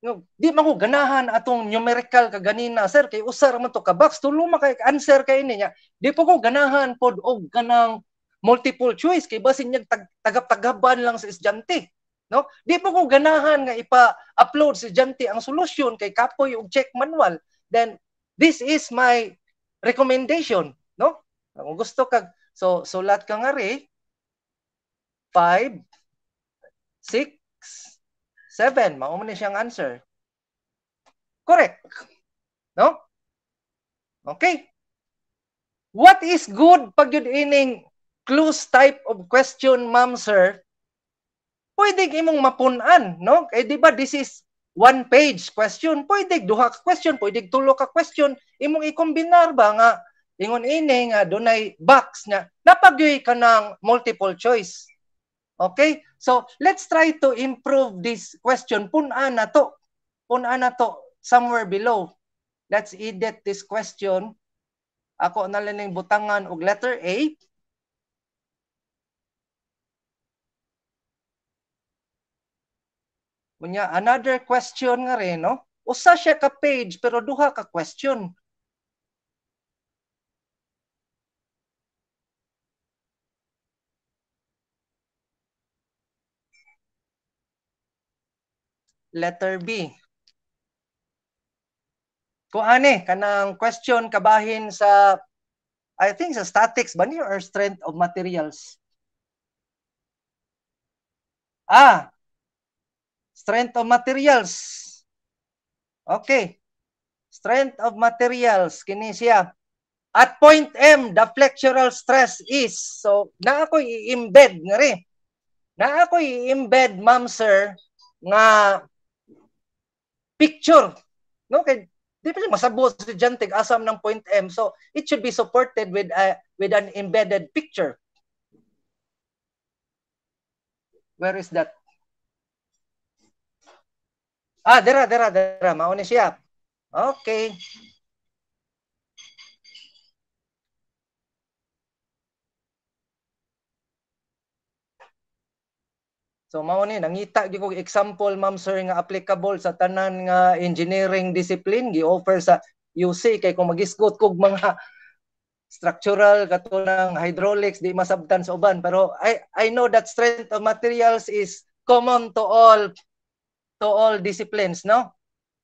A: No, di man ko ganahan atong numerical kaganina, sir, kay usar man to ka box, tuluma kay answer kay ini niya. Di po ko ganahan pod og ganang multiple choice kay basin niya tag tagap-tagaban lang sa estudyante. No? Di po ko ganahan nga ipa-upload sa estudyante ang solusyon kay kapoy og check manual. Then this is my recommendation, no? Kung gusto kag so sulat ka nga re, 5, 6, 7. Maumo na siyang answer. Correct. No? Okay. What is good pag yun ining close type of question, ma'am, sir? Pwede imong mapunan, no? Eh, di ba, this is one page question. Pwede duha ka question, pwede tulo ka question. Imong ikombinar ba nga, ingon ini nga, ah, dunay box niya. Napagyoy ka ng multiple choice. Okay? So, let's try to improve this question. Punaan na to. Punaan na to somewhere below. Let's edit this question. Ako nalang butangan og letter A. Kunya, another question nga rin, no? Usa siya ka page pero duha ka question. letter B. Kung ani kanang question kabahin sa I think sa statics ba niyo or strength of materials? Ah. Strength of materials. Okay. Strength of materials kini siya. At point M, the flexural stress is so na ako i-embed nga rin. Na ako i-embed ma'am sir nga picture. No, kay di ba masabot si Jan tig asam ng point M. So it should be supported with a with an embedded picture. Where is that? Ah, dera dera dera mao ni siya. Okay. So mao ni nangita gyud kog example ma'am sir nga applicable sa tanan nga engineering discipline gi-offer sa UC kay kung magisgot kog mga structural kato ng hydraulics di masabtan sa uban pero I I know that strength of materials is common to all to all disciplines no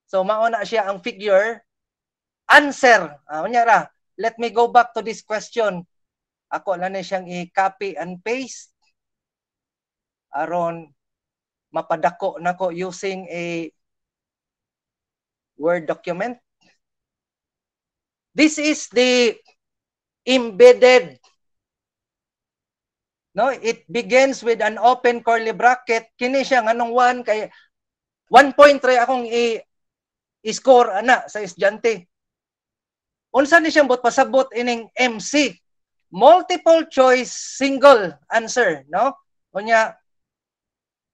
A: so mao na siya ang figure answer ah, unya ra let me go back to this question ako na ni siyang i-copy and paste aron mapadako nako using a Word document. This is the embedded No, it begins with an open curly bracket. Kini siya nganong one kay 1.3 akong i, i score ana sa estudyante. Unsa ni siyang pasabot ining MC? Multiple choice single answer, no? Unya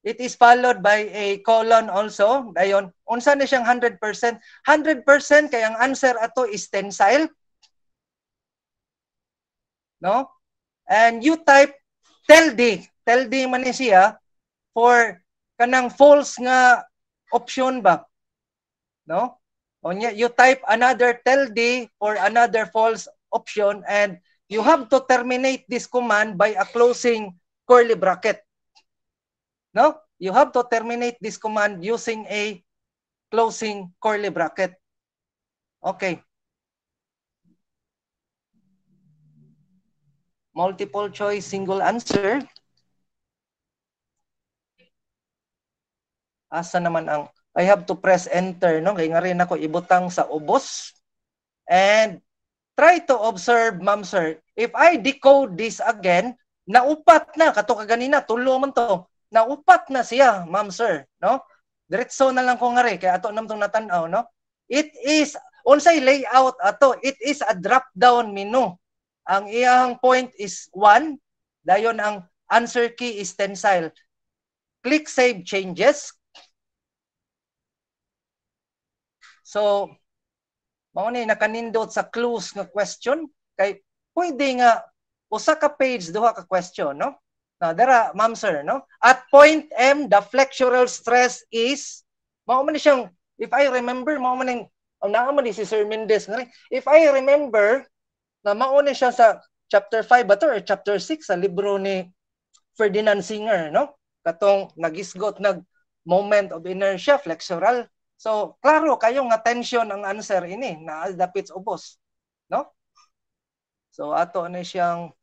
A: It is followed by a colon also. Dayon, unsa na siyang 100%? 100% kay ang answer ato is tensile. No? And you type TELD. TELD man siya for kanang false nga option ba. No? O you type another TELD or another false option and you have to terminate this command by a closing curly bracket. No? You have to terminate this command using a closing curly bracket. Okay. Multiple choice, single answer. Asa naman ang I have to press enter, no? Kaya nga rin ako ibutang sa ubos. And try to observe, ma'am sir. If I decode this again, naupat na, kato ka ganina, tulo man to na upat na siya, ma'am sir, no? Diretso na lang ko nga re, kaya ato nam tong natanaw, no? It is, on say layout ato, it is a drop-down menu. Ang iyang point is 1, dayon ang answer key is tensile. Click Save Changes. So, mao ni nakanindot sa clues nga question kay pwede nga usa ka page duha ka question no Now, there are, ma'am sir, no? At point M, the flexural stress is, mao man siyang, if I remember, mao man ang, ang oh, naaman si Sir Mendes, nga if I remember, na mao ni siya sa chapter 5 ba to, or chapter 6 sa libro ni Ferdinand Singer, no? Katong nagisgot nag moment of inertia, flexural. So, klaro kayo nga tension ang answer ini, na dapits ubos, no? So, ato ni siyang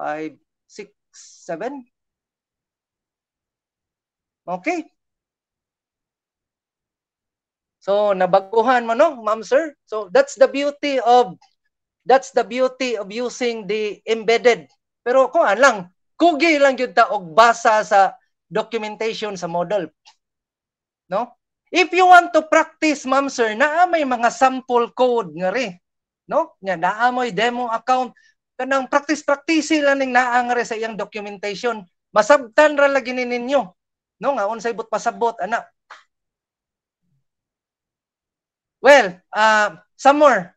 A: 5, 6, 7. Okay. So nabaguhan mo no, ma'am sir. So that's the beauty of that's the beauty of using the embedded. Pero kuan lang, kugi lang jud ta og basa sa documentation sa model. No? If you want to practice, ma'am sir, naa may mga sample code nga re. No? Nga naa mo'y demo account kanang practice-practice lang ning naa sa iyang documentation. Masabtan ra lagi ninyo. No nga unsay but pasabot ana. Well, uh, some more.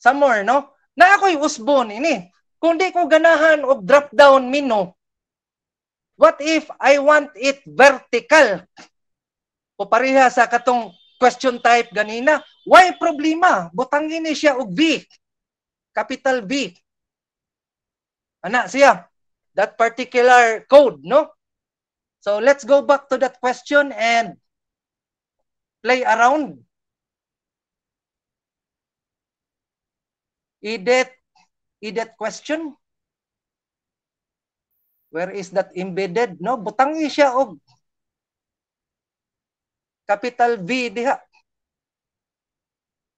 A: Some more, no? Na ako'y usbon ini. Kung di ko ganahan og drop down mino, what if I want it vertical? O pareha sa katong question type ganina, why problema? Butangin ni siya og B capital B. Anak siya, that particular code, no? So let's go back to that question and play around. Edit, edit question. Where is that embedded? No, butang siya og capital V diha.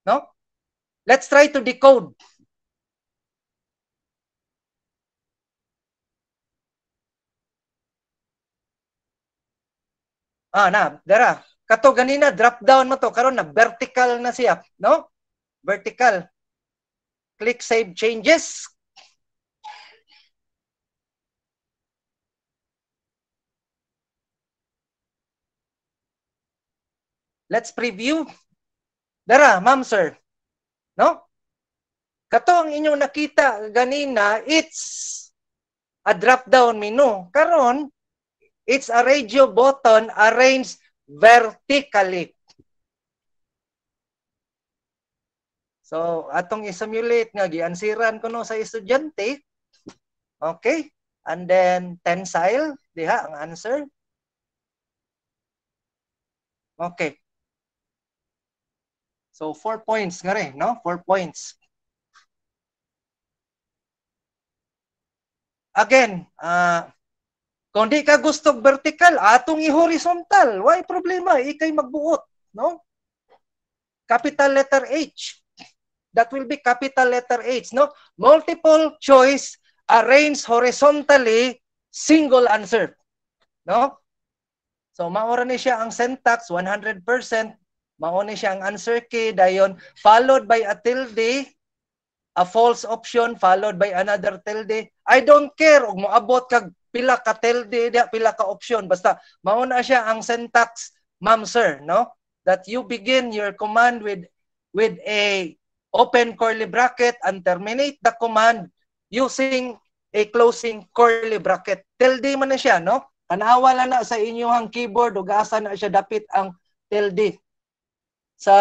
A: No? Let's try to decode. Ah, na, dara. Kato ganina, drop down mo to. Karon na, vertical na siya. No? Vertical. Click Save Changes. Let's preview. Dara, ma'am, sir. No? Kato ang inyong nakita ganina, it's a drop-down menu. Karon, It's a radio button arranged vertically. So, atong isimulate nga, giansiran ko no sa estudyante. Okay? And then, tensile, diha, ang answer. Okay. So, four points nga rin, no? Four points. Again, uh, kung di ka gusto vertical, atong i-horizontal. Why problema? Ikay magbuot. No? Capital letter H. That will be capital letter H. No? Multiple choice arranged horizontally, single answer. No? So, maura ni siya ang syntax, 100%. Mao ni siya ang answer key, dayon, followed by a tilde, a false option followed by another tilde. I don't care og moabot kag pila ka telde dia pila ka option basta mauna siya ang syntax ma'am sir no that you begin your command with with a open curly bracket and terminate the command using a closing curly bracket telde man na siya no kanawa na sa inyong keyboard ug asa na siya dapit ang telde sa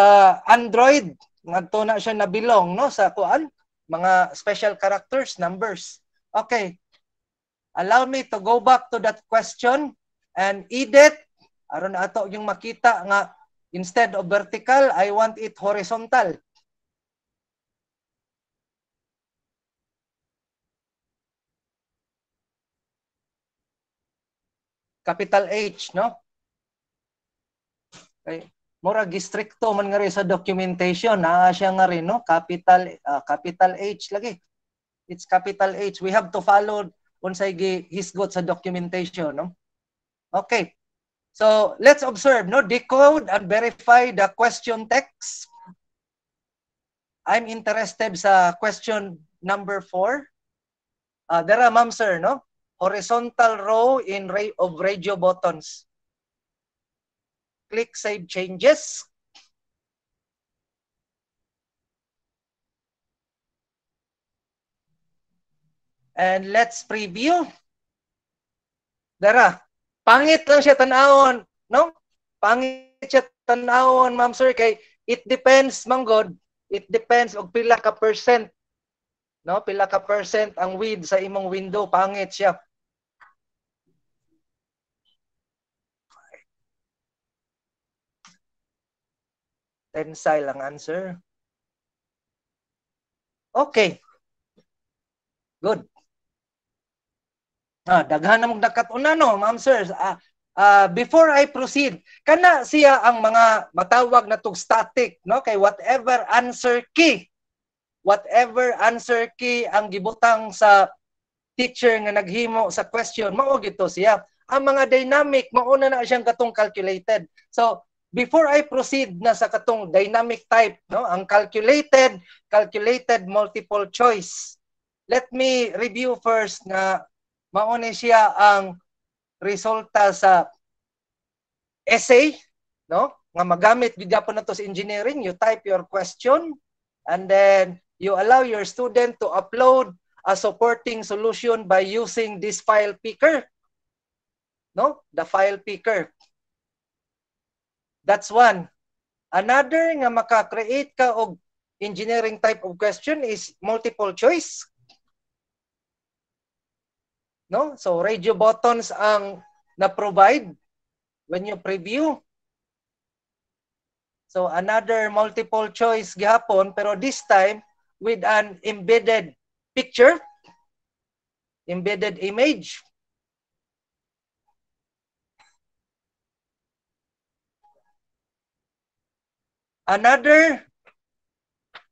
A: Android ngadto na siya nabilong no sa kuan mga special characters numbers okay allow me to go back to that question and edit. Aron ato yung makita nga instead of vertical, I want it horizontal. Capital H, no? Okay. Mura gistrikto man nga rin sa documentation, naa siya nga rin, no? Capital, uh, capital H lagi. It's capital H. We have to follow unsay gisgot sa documentation no okay so let's observe no decode and verify the question text i'm interested sa question number 4 uh, ah, there are ma'am sir no horizontal row in ray of radio buttons click save changes And let's preview. Dara, pangit lang siya tanawon, no? Pangit siya tanawon, ma'am sir, kay it depends, ma'am God, it depends og pila ka percent no pila ka percent ang width sa imong window pangit siya tensile ang answer okay good Ah, daghan na mong dakat-una no, ma'am sir. Ah, uh, before I proceed, kana siya ang mga matawag na tug static, no? Kay whatever answer key, whatever answer key ang gibutang sa teacher nga naghimo sa question, mao gito siya. Ang mga dynamic, mauna na siyang katong calculated. So, before I proceed na sa katong dynamic type, no? Ang calculated, calculated multiple choice. Let me review first na mauni siya ang resulta sa essay, no? Nga magamit gyud gyapon nato sa engineering, you type your question and then you allow your student to upload a supporting solution by using this file picker. No? The file picker. That's one. Another nga maka-create ka og engineering type of question is multiple choice. No? So radio buttons ang na-provide when you preview. So another multiple choice gihapon pero this time with an embedded picture, embedded image. Another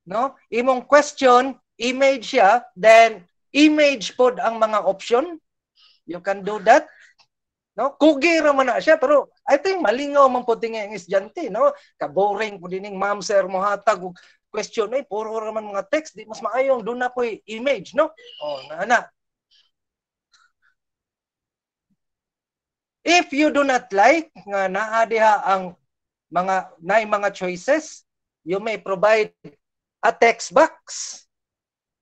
A: no, imong question, image siya, then image pod ang mga option. You can do that. No? Kugi ra man na siya pero I think malingaw man pud nga ang estudyante, no? Ka boring pud dining ma'am sir mo hatag og question ay eh, puro ra man mga text di mas maayong do na po'y image, no? Oh, na na. If you do not like nga naa diha ang mga nay mga choices, you may provide a text box.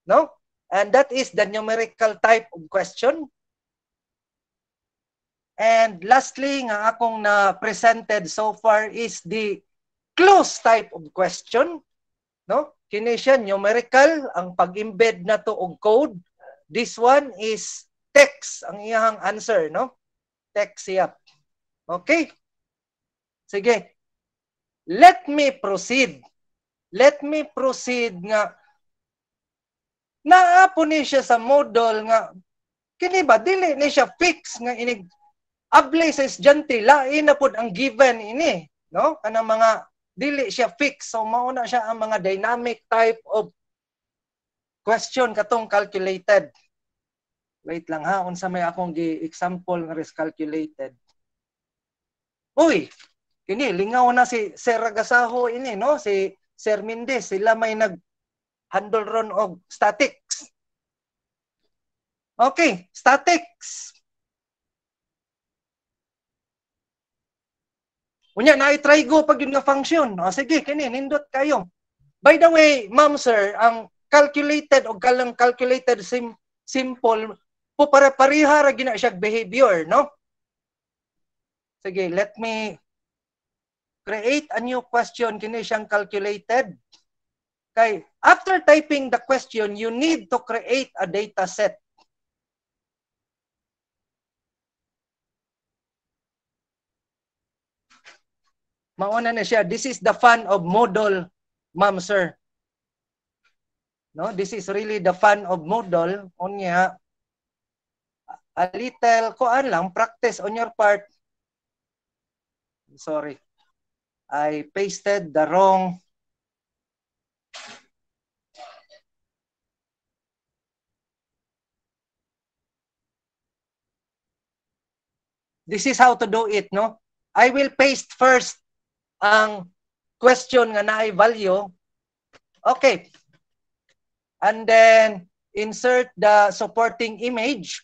A: No? And that is the numerical type of question And lastly, nga akong na-presented so far is the close type of question. No? Kini siya numerical, ang pag-embed na to og code. This one is text, ang iyang answer. No? Text siya. Okay? Sige. Let me proceed. Let me proceed nga naapo ni siya sa model nga kini ba dili ni siya fix nga inig abli sa isdyante lain na pud ang given ini no kanang mga dili siya fix so mauna siya ang mga dynamic type of question katong calculated wait lang ha unsa may akong gi example nga res calculated uy kini lingaw na si Sir Ragasaho ini no si Sir Mendez sila may nag handle ron og statics okay statics Unya, na-try go pag yun nga function O, ah, sige, kini, nindot kayo. By the way, ma'am sir, ang calculated o kalang calculated sim simple po para pareha ra gina siya behavior, no? Sige, let me create a new question kini siyang calculated. Okay, after typing the question, you need to create a data set. Mauna na siya. This is the fun of model, ma'am, sir. No, this is really the fun of model. Unya, a little, kuan lang, practice on your part. Sorry. I pasted the wrong This is how to do it, no? I will paste first ang question nga naay value. Okay. And then insert the supporting image.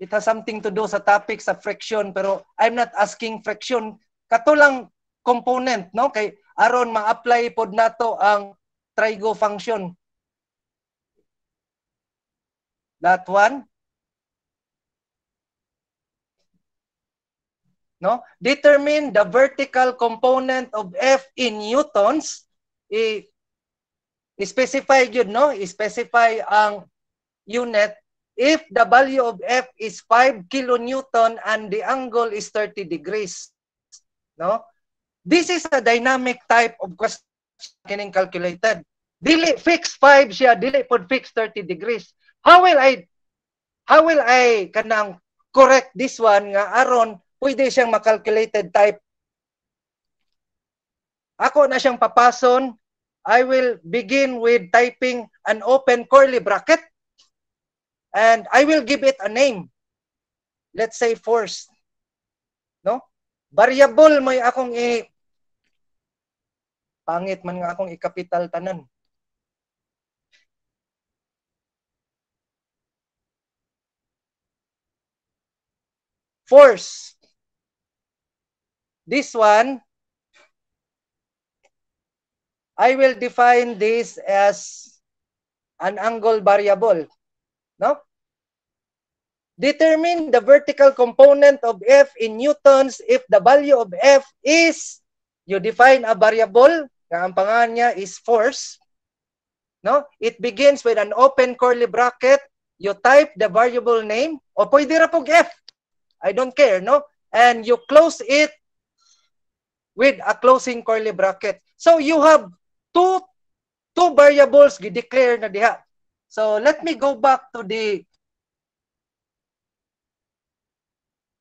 A: It has something to do sa topic sa friction pero I'm not asking friction katulang component no kay aron ma-apply pod nato ang trigo function. That one. no? Determine the vertical component of F in newtons. I, I specify yun, no? I specify ang unit if the value of F is 5 kilonewton and the angle is 30 degrees. No? This is a dynamic type of question kining calculated. Dili fix 5 siya, dili pod fix 30 degrees. How will I how will I kanang correct this one nga aron pwede siyang makalculated type. Ako na siyang papason, I will begin with typing an open curly bracket and I will give it a name. Let's say force. No? Variable may akong i pangit man nga akong i-capital tanan. Force. This one, I will define this as an angle variable. No? Determine the vertical component of F in newtons if the value of F is, you define a variable, na ang pangalan niya is force. No? It begins with an open curly bracket. You type the variable name, o pwede ra pog F. I don't care, no? And you close it with a closing curly bracket. So you have two two variables gideclare na diha. So let me go back to the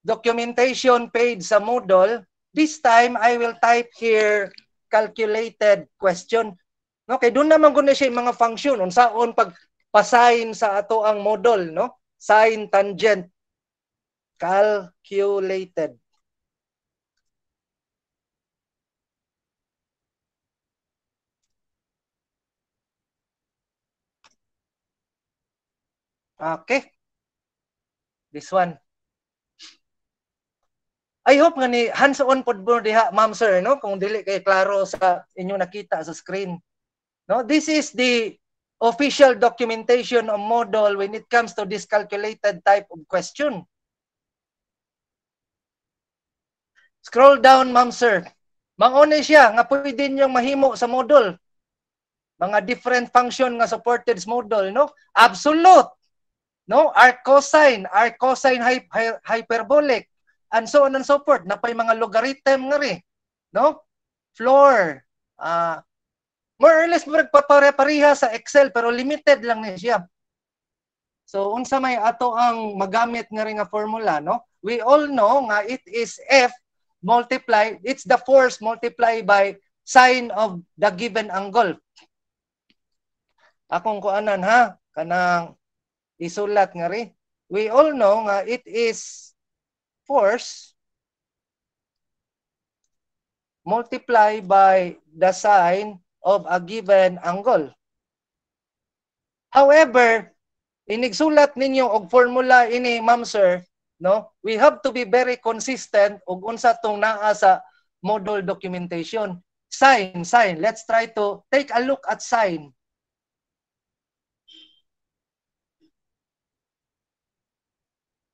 A: documentation page sa Moodle. This time I will type here calculated question. Okay, kay doon naman gud na siya mga function unsaon pag pasain sa ato ang Moodle, no? Sine tangent calculated. Okay. This one. I hope nga ni hands-on pod mo diha, ma'am sir, no? Kung dili kay klaro sa inyo nakita sa screen. No? This is the official documentation of model when it comes to this calculated type of question. Scroll down, ma'am sir. Maunay siya nga pwede niyong mahimo sa model. Mga different function nga supported model, no? Absolute no? Arc cosine, arc cosine hy- hy- hyperbolic, and so on and so forth. pay mga logarithm nga rin, no? Floor, uh, more or less magpapare-pareha sa Excel pero limited lang ni siya. So unsa may ato ang magamit nga rin nga formula, no? We all know nga it is F multiply, it's the force multiplied by sine of the given angle. Akong kuanan ha, kanang Isulat nga ri. We all know nga it is force multiplied by the sine of a given angle. However, inigsulat ninyo og formula ini ma'am sir, no? We have to be very consistent og unsa tong naa sa module documentation. Sine, sine. Let's try to take a look at sine.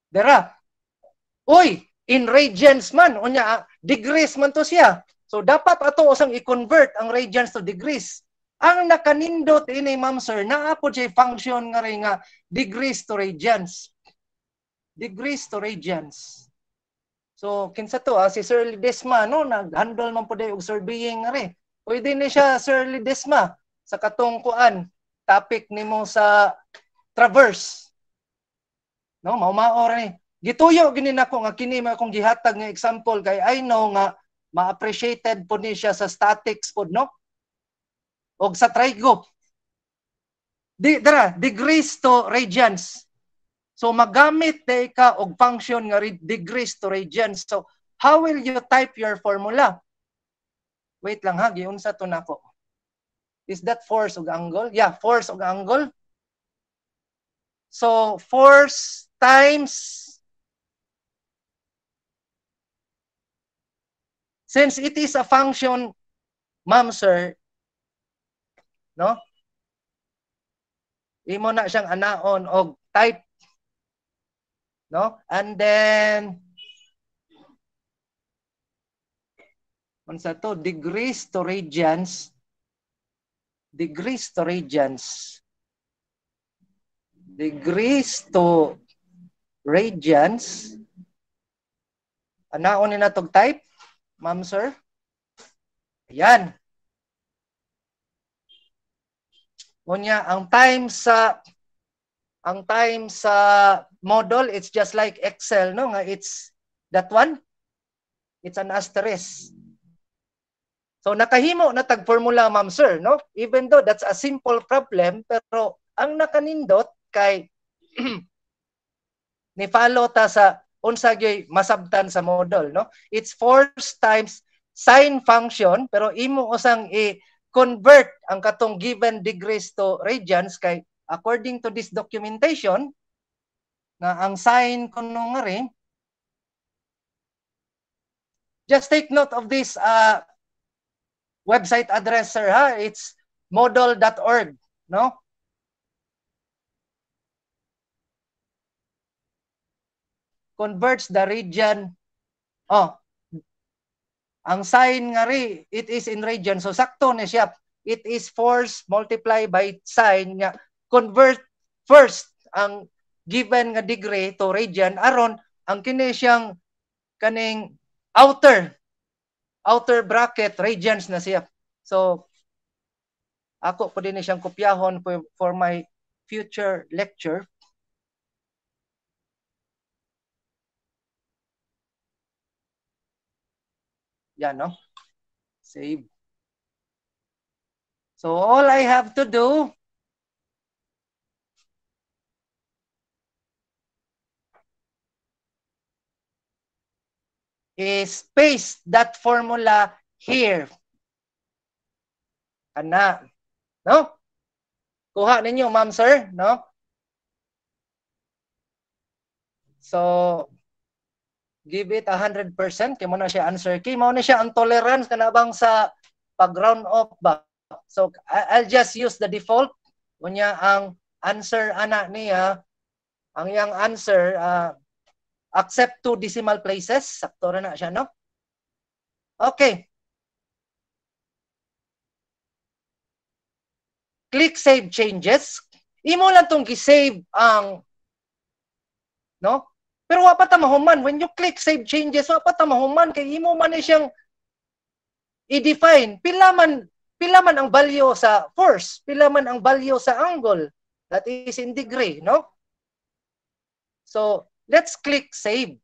A: dera. Uy, in radians man, unya ah, degrees man to siya. So dapat ato usang i-convert ang radians to degrees. Ang nakanindot ini ma'am sir, naapo siya function nga rin nga degrees to radians. Degrees to radians. So kinsa to ah, si Sir Ledesma no nag-handle man po pud og surveying nga rin. Pwede ni siya Sir Ledesma sa katong kuan topic nimo sa traverse No, maumaor ni. Gituyo gini nako nga kini may akong gihatag nga example kay I know nga ma-appreciated po ni siya sa statics po, no? O sa trigo. Di, dara, degrees to radians. So magamit na ka og function nga degrees to radians. So how will you type your formula? Wait lang ha, giunsa to nako. Is that force og angle? Yeah, force og angle. So force times Since it is a function, ma'am, sir, no? Imo na siyang anaon og type. No? And then, unsa to? Degrees to radians. Degrees to radians. Degrees to radians. Anaon na tog type, ma'am sir? Ayan. Ngunya, ang time sa ang time sa model, it's just like Excel, no? Nga it's that one. It's an asterisk. So nakahimo na tag formula ma'am sir, no? Even though that's a simple problem, pero ang nakanindot kay ni follow ta sa unsa gyoy masabtan sa model no it's force times sine function pero imo usang i-convert ang katong given degrees to radians kay according to this documentation na ang sine kuno nga rin just take note of this uh, website address sir ha it's model.org no converts the radian. Oh, ang sign nga ri, it is in radian. So sakto ni siya. It is force multiply by sign nga convert first ang given nga degree to radian aron ang kini siyang kaning outer outer bracket radians na siya. So ako pwede ni siyang kopyahon for my future lecture. Yan, no? Save. So all I have to do is paste that formula here. Ana. No? Kuha ninyo, ma'am, sir. No? So, give it 100% kay mo na siya answer kay mo na siya ang tolerance kana bang sa pag round off ba so I'll just use the default unya ang answer ana niya ang yang answer uh, accept to decimal places sakto na, na siya no okay click save changes imo lang tong gi-save ang no pero wa pa ta mahuman when you click save changes wa pa ta mahuman kay imo man ni siyang i-define pila man pila man ang value sa force, pila man ang value sa angle that is in degree, no? So, let's click save.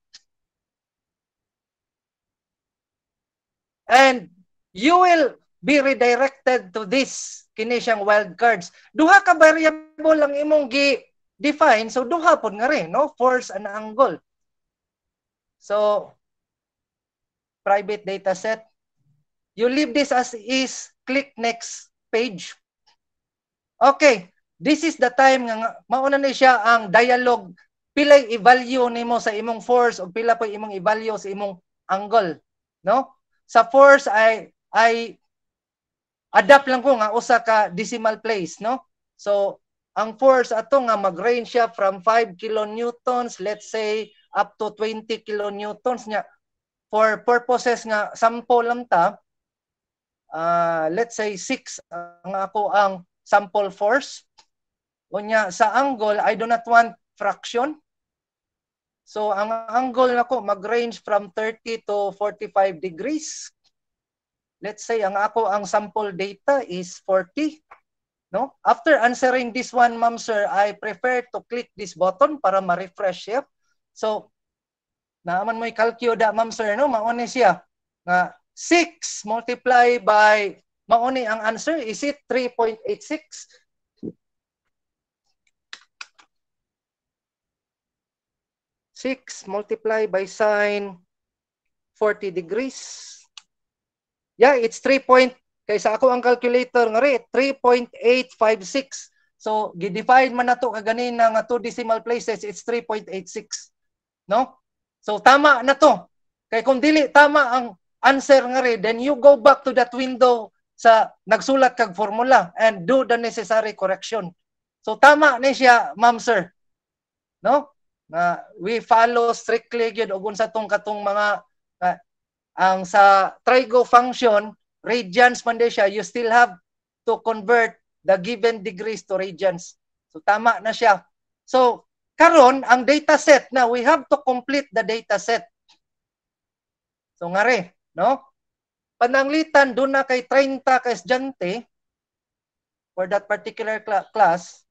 A: And you will be redirected to this kini siyang wildcards. Duha ka variable ang imong gi define so duha pod nga re no force and angle so private data set you leave this as is click next page okay this is the time nga mauna ni siya ang dialogue pilay i-value nimo sa imong force o pila pa imong i-value sa imong angle no sa force ay ay adapt lang ko nga usa ka decimal place no so ang force ato nga mag-range siya from 5 kilonewtons, let's say up to 20 kilonewtons niya. For purposes nga sample lang ta, uh, let's say 6 ang ako ang sample force. Unya sa angle, I do not want fraction. So ang angle nako mag-range from 30 to 45 degrees. Let's say ang ako ang sample data is 40. No? After answering this one, ma'am sir, I prefer to click this button para ma-refresh siya. So, naaman mo i-calculate da, ma'am sir, no? Mauni siya. Nga, 6 multiply by, mauni ang answer, is it 3.86? 6 multiply by sine 40 degrees. Yeah, it's 3.86 Kaysa ako ang calculator nga rin, 3.856. So, gi gidefine man nato kagani na nga two decimal places, it's 3.86. No? So, tama na to. Kay kung dili tama ang answer ngari then you go back to that window sa nagsulat kag formula and do the necessary correction. So, tama ni siya, ma'am sir. No? Na uh, we follow strictly gyud og unsa tong katong mga uh, ang sa trigo function radians man din siya, you still have to convert the given degrees to radians. So tama na siya. So karon ang data set na we have to complete the data set. So ngari, no? Pananglitan do na kay 30 ka estudyante for that particular cl- class.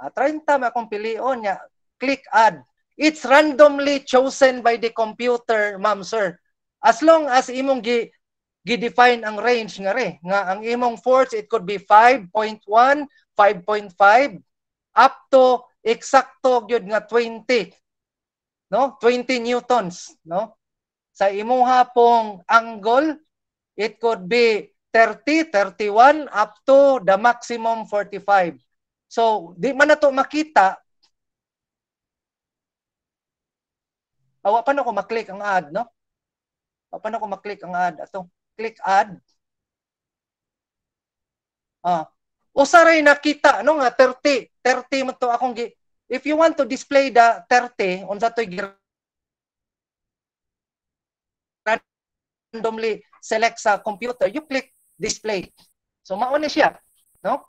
A: Uh, ah, 30 makumpilion niya. Click add. It's randomly chosen by the computer, ma'am sir. As long as imong gi gi-define ang range nga re nga ang imong force it could be 5.1 5.5 up to eksakto gyud nga 20 no 20 newtons no sa imuha pong angle it could be 30 31 up to the maximum 45 so di man nato makita awa paano na ko maklik ang ad no Paano pa na ko maklik ang ad ato Click add. Ah. O saray nakita no nga 30, 30 man to akong gi If you want to display the 30 unsa to randomly select sa computer, you click display. So mao ni siya, no?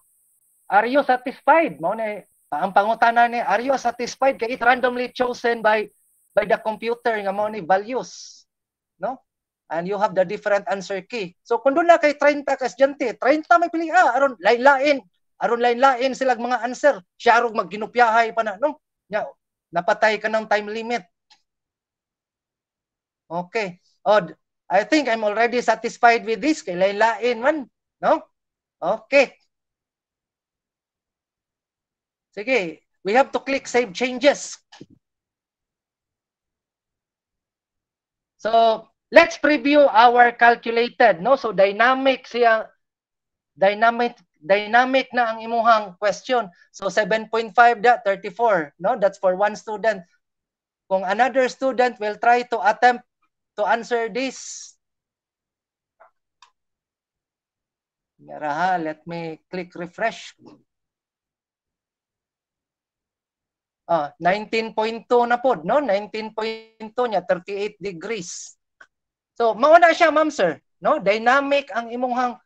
A: Are you satisfied? Mao ni ang pangutana ni are you satisfied kay it randomly chosen by by the computer nga mao ni values, no? and you have the different answer key. So kung doon na kay 30 ka estudyante, 30 may pili ah, aron lain-lain, aron lain-lain silag mga answer. Siya rog magginupyahay pa na no. Nya, napatay ka ng time limit. Okay. Oh, I think I'm already satisfied with this. Kay lain-lain man, no? Okay. Sige, we have to click save changes. So, Let's preview our calculated, no? So dynamic siya dynamic dynamic na ang imuhang question. So 7.5 da 34, no? That's for one student. Kung another student will try to attempt to answer this. Yaraha, let me click refresh. Ah, 19.2 na po, no? 19.2 niya, 38 degrees. So, mauna siya, ma'am sir. No? Dynamic ang imuhang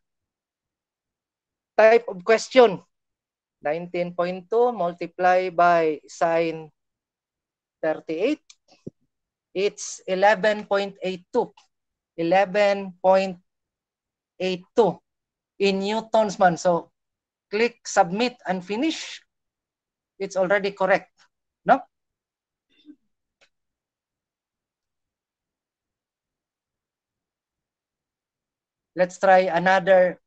A: type of question. 19.2 multiply by sine 38. It's 11.82. 11.82 in newtons man. So, click submit and finish. It's already correct. No? Let's try another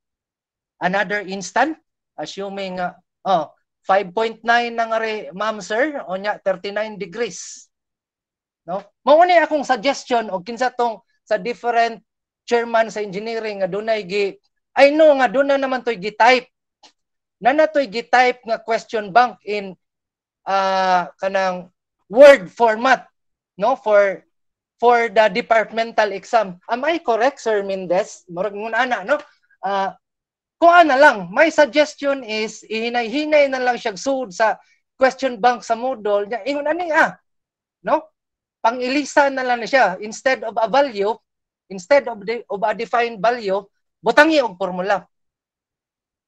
A: another instant assuming uh, oh 5.9 na nga ma'am sir, o nya 39 degrees. No? Mao ni akong suggestion og kinsa tong sa different chairman sa engineering nga dunay gi I know nga dunay naman toy gi-type. Na natoy gi-type nga question bank in uh, kanang word format no for for the departmental exam. Am I correct, Sir Mendez? Murag mo na, no? Uh, ah, kuha ano na lang. My suggestion is, ihinay-hinay na lang siya sud sa question bank sa Moodle. Niya, ingon ani ah. No? Pangilisa na lang na siya. Instead of a value, instead of, the, of a defined value, butangi og formula.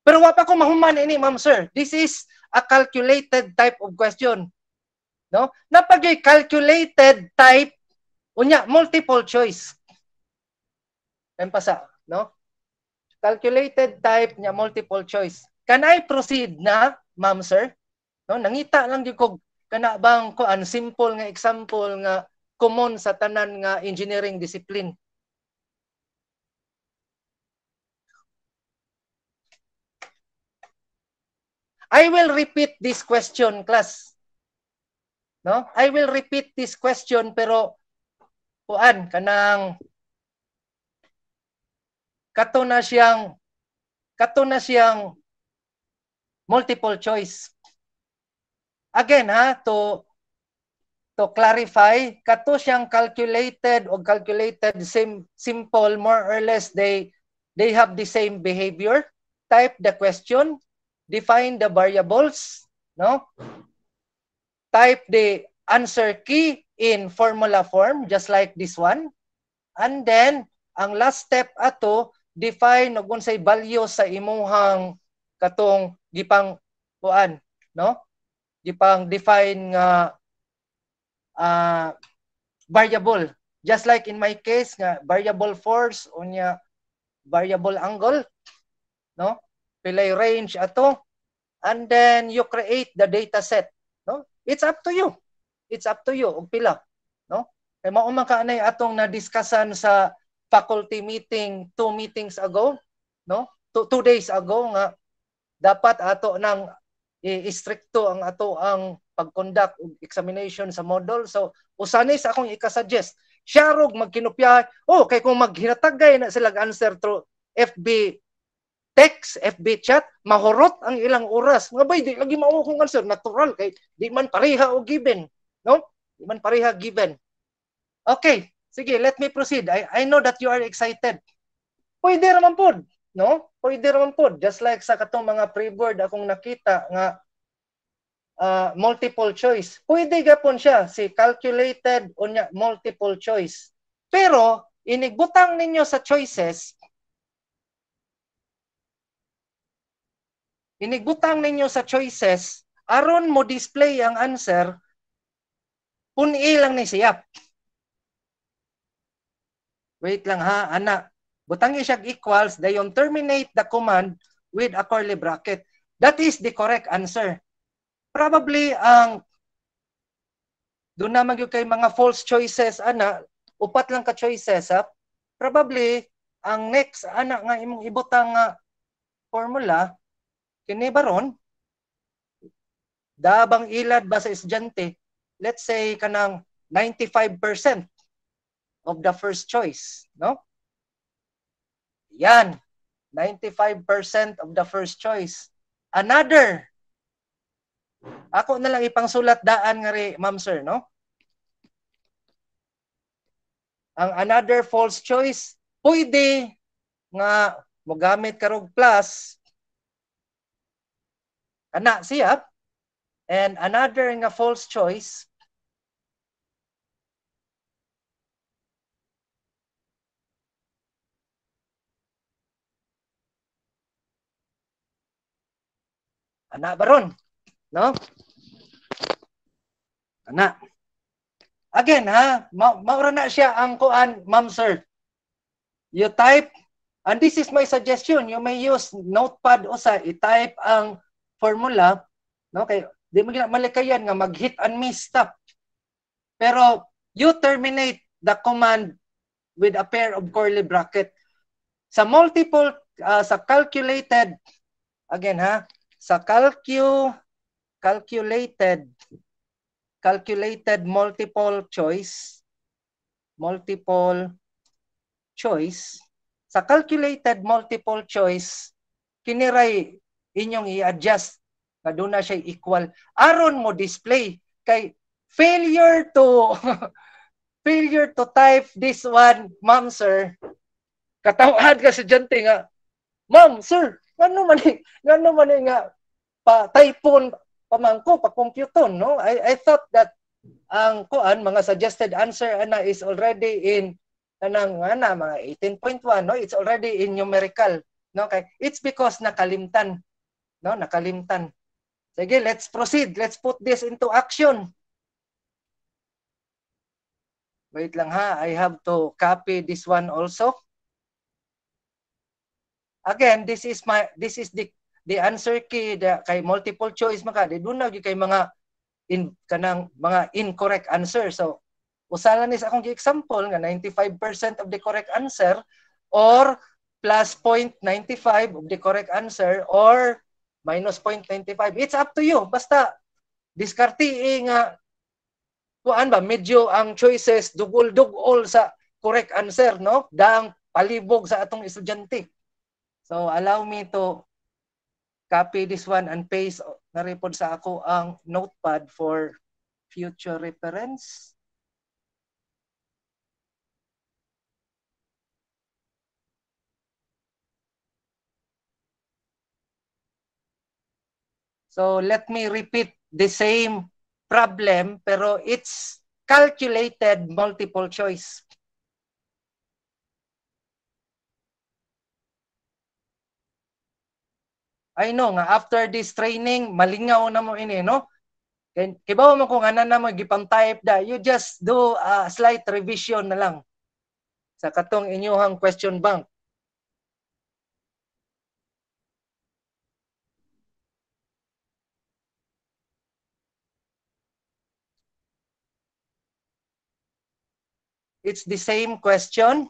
A: Pero wa pa ko mahuman ini, ma'am sir. This is a calculated type of question. No? Napagay calculated type Unya, multiple choice. Empasa, no? Calculated type niya multiple choice. Can I proceed na, ma'am sir? No, nangita lang gyud kog kana bang ko an simple nga example nga common sa tanan nga engineering discipline. I will repeat this question, class. No? I will repeat this question pero kuan kanang kato na siyang kato na siyang multiple choice. Again ha to to clarify kato siyang calculated or calculated sim, simple more or less they they have the same behavior type the question define the variables no type the answer key in formula form, just like this one. And then, ang last step ato, define og unsay value sa imuhang katong gipang kuan, no? Gipang define nga uh, variable. Just like in my case nga variable force unya variable angle, no? Pilay range ato. And then you create the data set, no? It's up to you it's up to you og pila no kay eh, mao man kanay atong na nadiskusan sa faculty meeting two meetings ago no two, two days ago nga dapat ato nang istrikto ang ato ang pag-conduct og examination sa model so usanay sa akong ikasuggest siya rog magkinupyahay oh kay kung maghinatagay na sila answer through FB text, FB chat, mahurot ang ilang oras. Nga ba, di lagi mao kong answer. Natural, kay di man pareha o given. No? Human pareha given. Okay, sige, let me proceed. I, I know that you are excited. Pwede naman po, no? Pwede naman po. Just like sa katong mga pre-board akong nakita nga uh, multiple choice. Pwede gapon siya si calculated unya multiple choice. Pero inigbutang ninyo sa choices inigbutang ninyo sa choices aron mo display ang answer kung ilang ni siyap. Wait lang ha, anak. Butangi siya equals, dayon terminate the command with a curly bracket. That is the correct answer. Probably ang doon naman yung kay mga false choices ana upat lang ka choices ha. Probably ang next ana nga imong ibutang nga ah, formula kini baron dabang ilad ba sa estudyante let's say kanang 95% of the first choice, no? Yan, 95% of the first choice. Another. Ako na lang ipang daan nga ri, ma'am sir, no? Ang another false choice, pwede nga mogamit karog plus anak siya and another nga false choice Ana baron. No? Ana. Again ha, ma maura na siya ang kuan, ma'am sir. You type and this is my suggestion, you may use notepad o usa i-type ang formula, no? Kay di mo malikayan nga mag-hit and miss stop. Pero you terminate the command with a pair of curly bracket. Sa multiple, uh, sa calculated, again ha, sa calcu calculated calculated multiple choice multiple choice sa calculated multiple choice kiniray inyong i-adjust na doon na siya equal aron mo display kay failure to failure to type this one ma'am sir katawad ka sa dyan nga ma'am sir ano man ano man nga pa typhoon pamangko pa compute no I I thought that ang kuan mga suggested answer ana is already in kanang ana mga 18.1 no it's already in numerical no kay it's because nakalimtan no nakalimtan sige let's proceed let's put this into action wait lang ha I have to copy this one also Again, this is my this is the the answer key the, kay multiple choice maka di duna gyud kay mga in kanang mga incorrect answer. So usala ni sa akong example nga 95% of the correct answer or plus 0.95 of the correct answer or minus 0.95. It's up to you. Basta diskarti nga kuan ba medyo ang choices dugol-dugol sa correct answer no daang palibog sa atong estudyante. So allow me to copy this one and paste na report sa ako ang notepad for future reference. So let me repeat the same problem pero it's calculated multiple choice. ay no nga after this training, malingaw na mo ini, no? Kay, kibaw mo kung ana na mo gipang type da, you just do a slight revision na lang sa katong inyuhang question bank. It's the same question.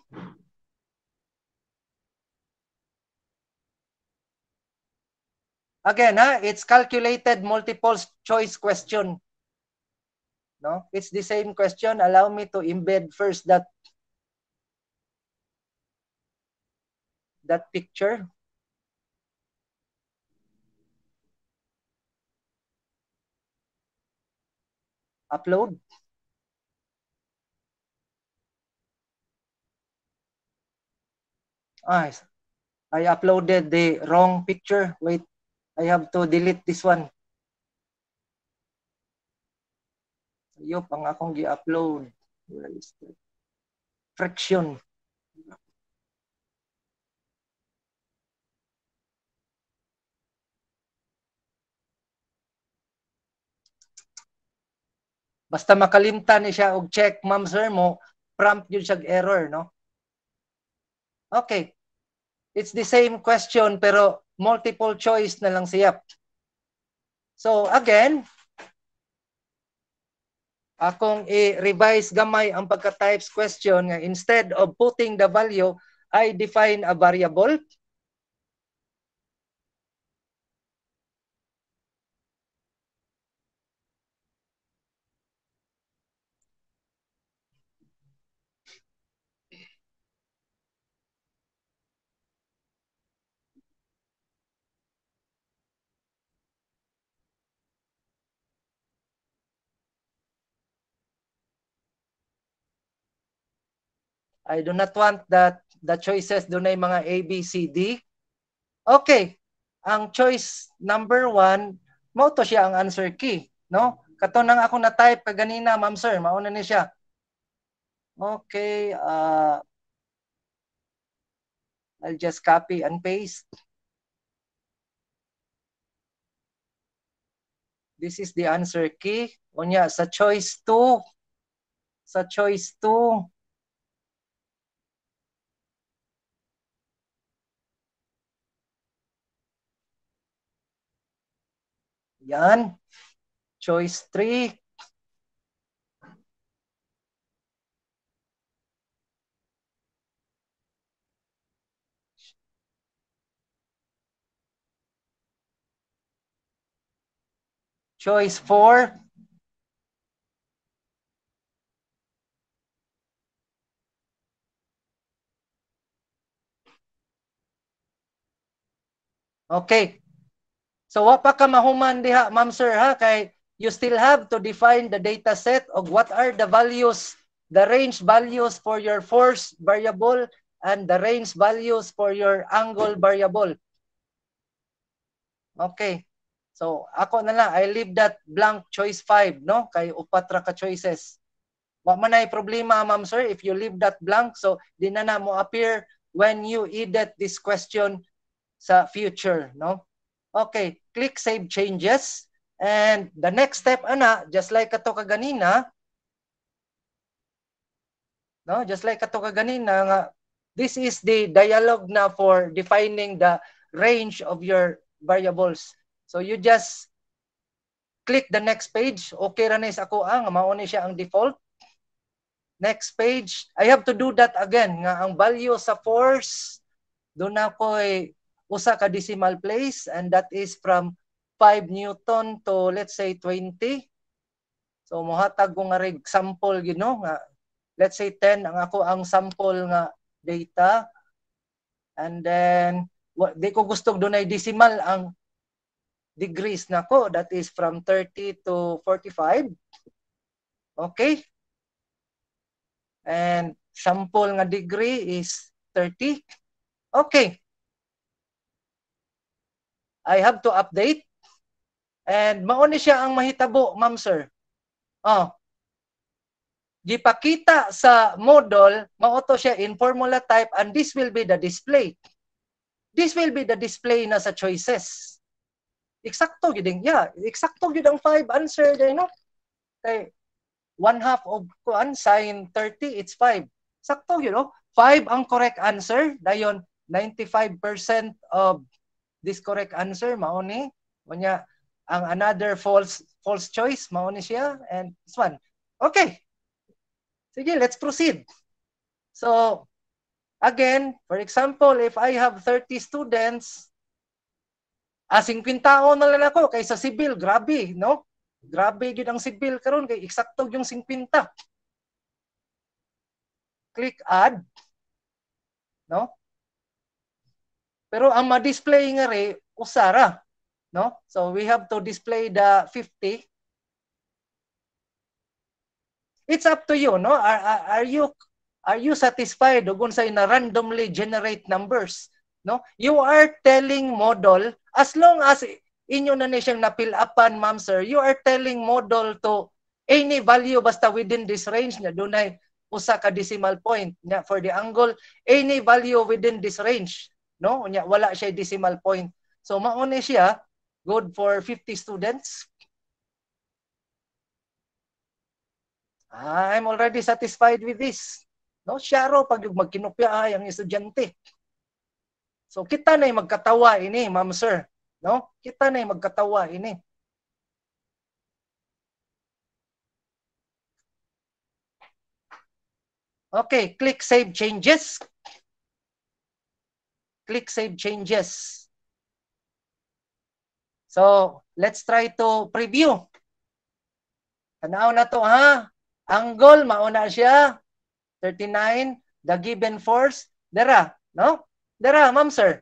A: Again, ha, it's calculated multiple choice question. No? It's the same question. Allow me to embed first that that picture. Upload. Ah, I uploaded the wrong picture. Wait. I have to delete this one. Yup, ang akong gi-upload. Where Friction. Basta makalimtan ni siya og check ma'am sir mo, prompt yun siya error, no? Okay. It's the same question pero multiple choice na lang siya. So again, akong i-revise gamay ang pagka-types question nga instead of putting the value, I define a variable I do not want that the choices doon ay mga A, B, C, D. Okay, ang choice number one, mo to siya ang answer key, no? Kato nang ako na type kaganina, ma'am sir, mauna ni siya. Okay, uh, I'll just copy and paste. This is the answer key. Unya, sa choice 2. Sa choice 2. Yan. Choice 3. Choice 4. Okay, So wa pa ka mahuman diha, ma'am sir ha, kay you still have to define the data set of what are the values, the range values for your force variable and the range values for your angle variable. Okay. So ako na lang, I leave that blank choice 5, no? Kay upatra ka choices. Wa man ay problema, ma'am sir, if you leave that blank, so di na na mo appear when you edit this question sa future, no? Okay, click Save Changes. And the next step, ana, just like ato kaganina, no, just like ato kaganina, nga, this is the dialogue na for defining the range of your variables. So you just click the next page. Okay ra na ako ang, ah, mauni siya ang default. Next page, I have to do that again. Nga ang value sa force, doon na ko usa ka decimal place and that is from 5 newton to let's say 20. So mohatag ko nga rig sample you know, nga let's say 10 ang ako ang sample nga data. And then wa, di ko gusto dunay decimal ang degrees nako na that is from 30 to 45. Okay? And sample nga degree is 30. Okay. I have to update. And mauni siya ang mahitabo, ma'am sir. Oh. Gipakita sa model, mao siya in formula type and this will be the display. This will be the display na sa choices. Eksakto gyud gid yeah, eksakto gyud ang five answer day no. Kay 1 half of kuan sine 30 it's 5. Sakto gyud no? 5 ang correct answer. Dayon 95% of this correct answer mao ni unya ang another false false choice mao ni siya and this one okay sige let's proceed so again for example if i have 30 students ah 50 taon na lang ako kaysa sibil grabe no grabe gyud ang sibil karon kay eksakto yung 50 click add no pero ang ma-display nga re, usara. No? So we have to display the 50. It's up to you, no? Are, are, are you are you satisfied ugon sa ina randomly generate numbers, no? You are telling model as long as inyo na ni siyang napil upan, ma'am sir, you are telling model to any value basta within this range na dunay usa ka decimal point nya for the angle any value within this range no unya wala siya decimal point so mauni siya good for 50 students I'm already satisfied with this. No, Sharo, pag magkinupya ay ang estudyante. So kita na magkatawa ini, ma'am sir. No? Kita na magkatawa ini. Okay, click save changes click Save Changes. So, let's try to preview. Tanaw na to ha. Ang goal, mauna siya. 39, the given force. Dara, no? Dara, ma'am sir.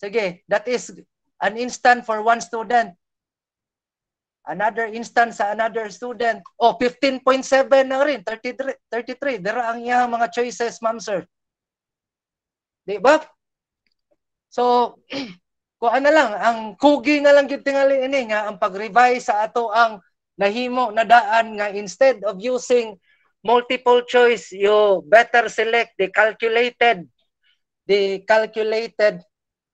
A: Sige, that is an instant for one student. Another instant sa another student. Oh, 15.7 na rin. 33. 33. Dara ang iya mga choices, ma'am sir. Di ba? So, kuha ano na lang, ang kugi na lang yung tingali ini nga ang pag-revise sa ato ang nahimo na daan nga instead of using multiple choice, you better select the calculated, the calculated.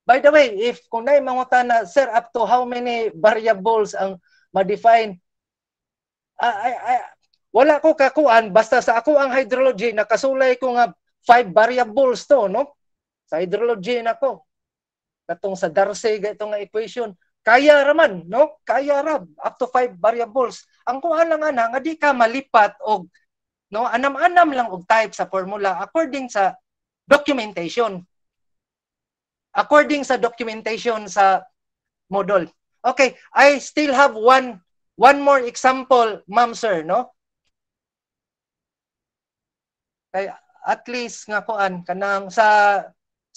A: By the way, if kung na mangutan na, sir, up to how many variables ang ma-define? Uh, I, I, wala ko kakuan, basta sa ako ang hydrology, nakasulay ko nga five variables to, no? Sa hydrology na ko katong sa Darcy ito nga equation kaya raman no kaya ram up to five variables ang kuha lang ana nga di ka malipat og no anam-anam lang og type sa formula according sa documentation according sa documentation sa model okay i still have one one more example ma'am sir no kay at least nga kuan kanang sa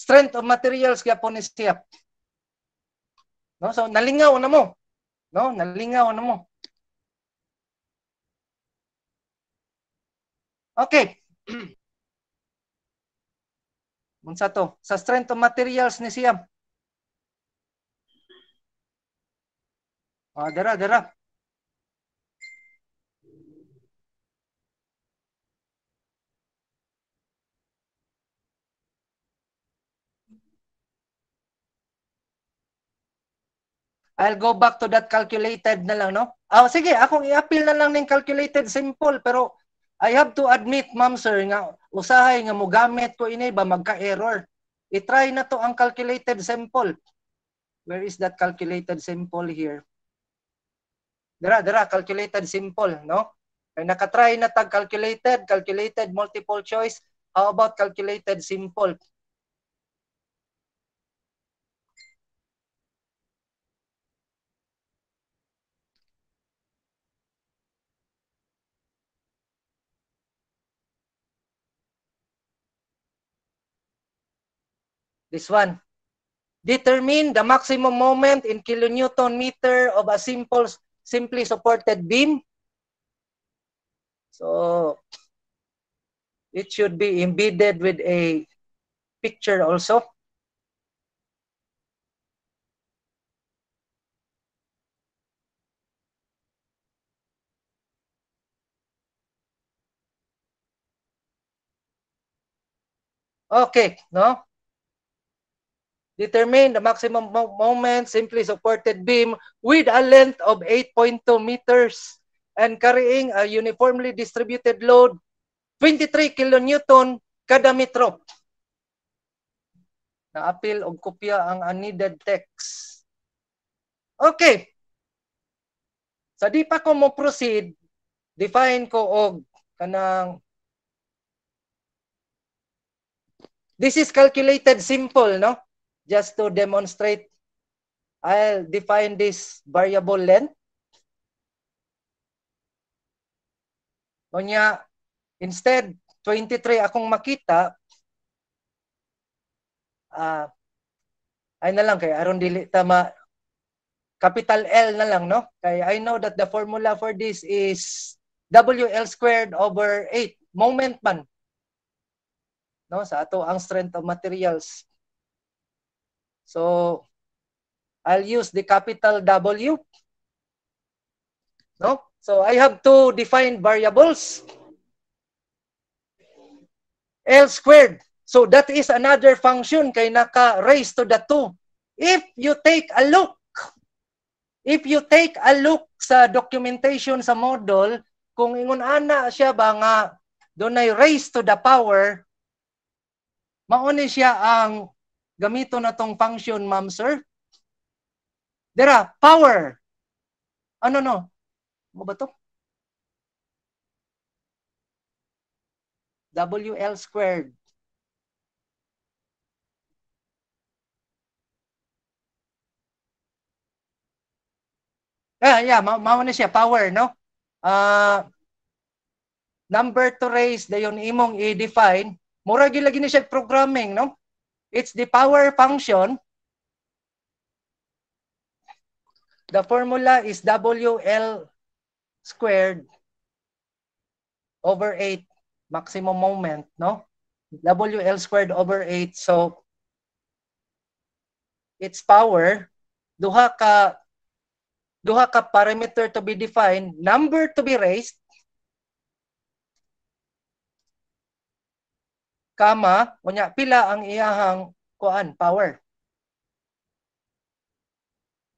A: strength of materials gyapon ni siya. No? So nalingaw na mo. No, nalingaw na mo. Okay. Unsa to? Sa strength of materials ni siya. Ah, dara, dara. I'll go back to that calculated na lang, no? Ah, oh, sige, akong i-appeal na lang ng calculated simple, pero I have to admit, ma'am sir, nga usahay nga mo gamit ko ini ba magka-error. I-try na to ang calculated simple. Where is that calculated simple here? Dira, dira, calculated simple, no? Kaya nakatry na tag calculated, calculated multiple choice. How about calculated simple? This one. Determine the maximum moment in kilonewton meter of a simple simply supported beam. So it should be embedded with a picture also. Okay, no? Determine the maximum moment simply supported beam with a length of 8.2 meters and carrying a uniformly distributed load 23 kilonewton kada metro. Naapil og kopya ang unneeded text. Okay. Sa di pa ko mo proceed, define ko og kanang This is calculated simple, no? just to demonstrate, I'll define this variable length. Kunya, instead, 23 akong makita, uh, ay na lang kay aron dili tama capital L na lang no kay I know that the formula for this is WL squared over 8 moment man no sa ato ang strength of materials So, I'll use the capital W. No? So, I have to define variables. L squared. So, that is another function kay naka-raise to the 2. If you take a look, if you take a look sa documentation sa model, kung ingon ana siya ba nga doon ay raise to the power, mauni siya ang Gamito na tong function, ma'am, sir. Dera, power. Ano no? Ano ba to? WL squared. Ah, yeah, ma mauna siya, power, no? Uh, number to raise, dayon imong i-define. Mura gila gini siya programming, no? It's the power function. The formula is WL squared over 8 maximum moment, no? WL squared over 8. So, its power, duha ka, duha ka parameter to be defined, number to be raised, kama unya pila ang iyahang kuan power.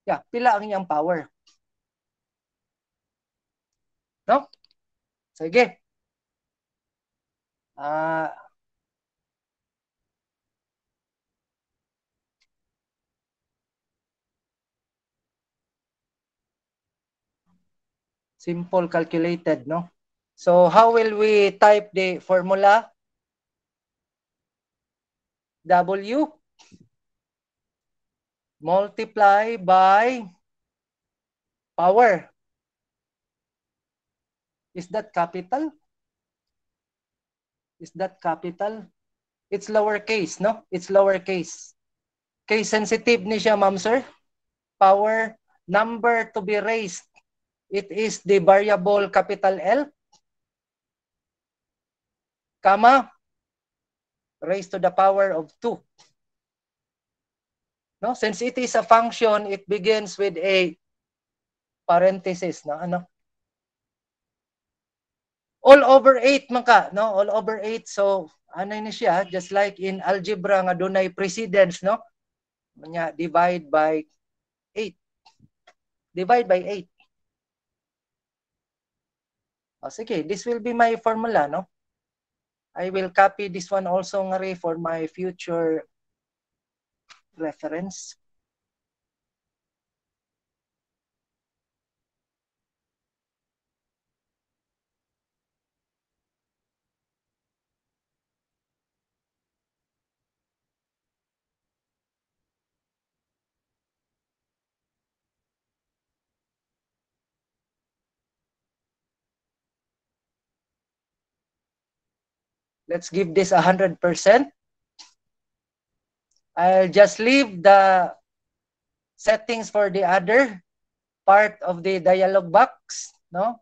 A: Yeah, pila ang iyang power. No? Sige. Ah uh, simple calculated, no? So how will we type the formula? W multiply by power. Is that capital? Is that capital? It's lowercase, no? It's lowercase. Case sensitive niya, ma'am, sir. Power number to be raised. It is the variable capital L. Comma, raised to the power of 2. No? Since it is a function, it begins with a parenthesis na ano? All over 8 man ka, no? All over 8. So, ano ni siya? Just like in algebra nga dunay precedence, no? Manya, divide by 8. Divide by 8. O, sige, this will be my formula, no? I will copy this one also nga for my future reference. Let's give this 100%. I'll just leave the settings for the other part of the dialog box, no?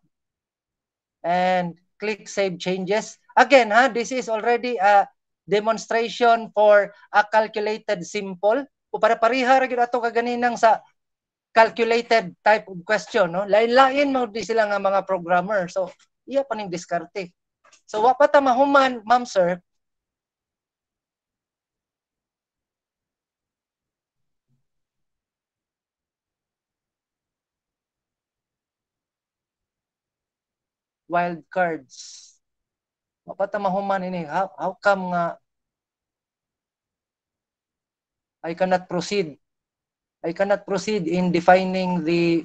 A: And click Save Changes. Again, ha, this is already a demonstration for a calculated simple. O para pareha ra gyud ato kaganinang sa calculated type of question, no? Lain-lain mo di sila nga mga programmer. So, iya pa ning diskarte. So wapata mahuman, ma'am sir, wild cards. Mapatamahuman ini. How, how come nga I cannot proceed? I cannot proceed in defining the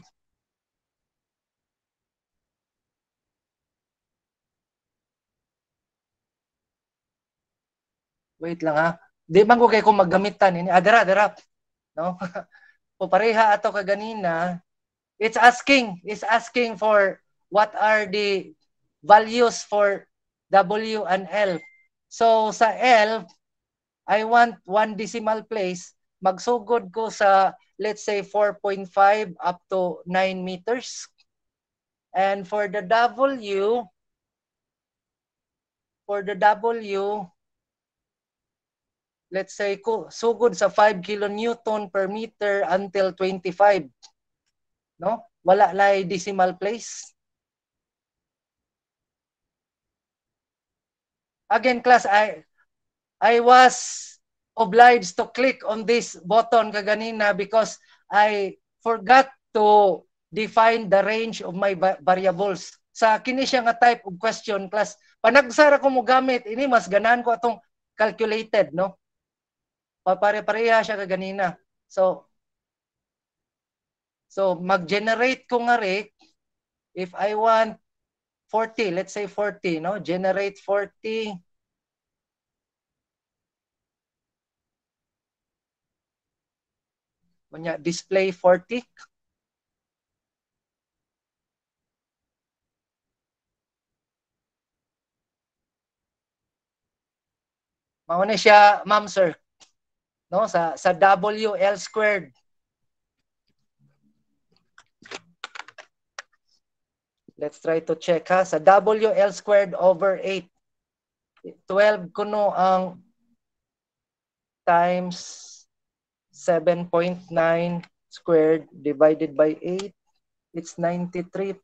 A: Wait lang ha. Di man ko kay kung maggamitan. Ini, eh. adara, ah, adara. No? pareha ato ka ganina. It's asking. It's asking for what are the values for W and L. So sa L, I want one decimal place. Magsugod ko sa let's say 4.5 up to 9 meters. And for the W, for the W, let's say, sugod so sa 5 kilonewton per meter until 25. No? Wala lay decimal place. Again, class, I, I was obliged to click on this button kaganina because I forgot to define the range of my variables. Sa kini nga type of question, class, panagsara ko mo gamit, ini mas ganan ko atong calculated, no? O pare-pareha siya kaganina. So, so mag-generate ko nga rate if I want 40, let's say 40, no? Generate 40. Kunya, display 40. Mauna siya, ma'am sir no sa sa WL squared Let's try to check ha. Sa WL squared over 8. 12 kuno ang times 7.9 squared divided by 8. It's 93.6.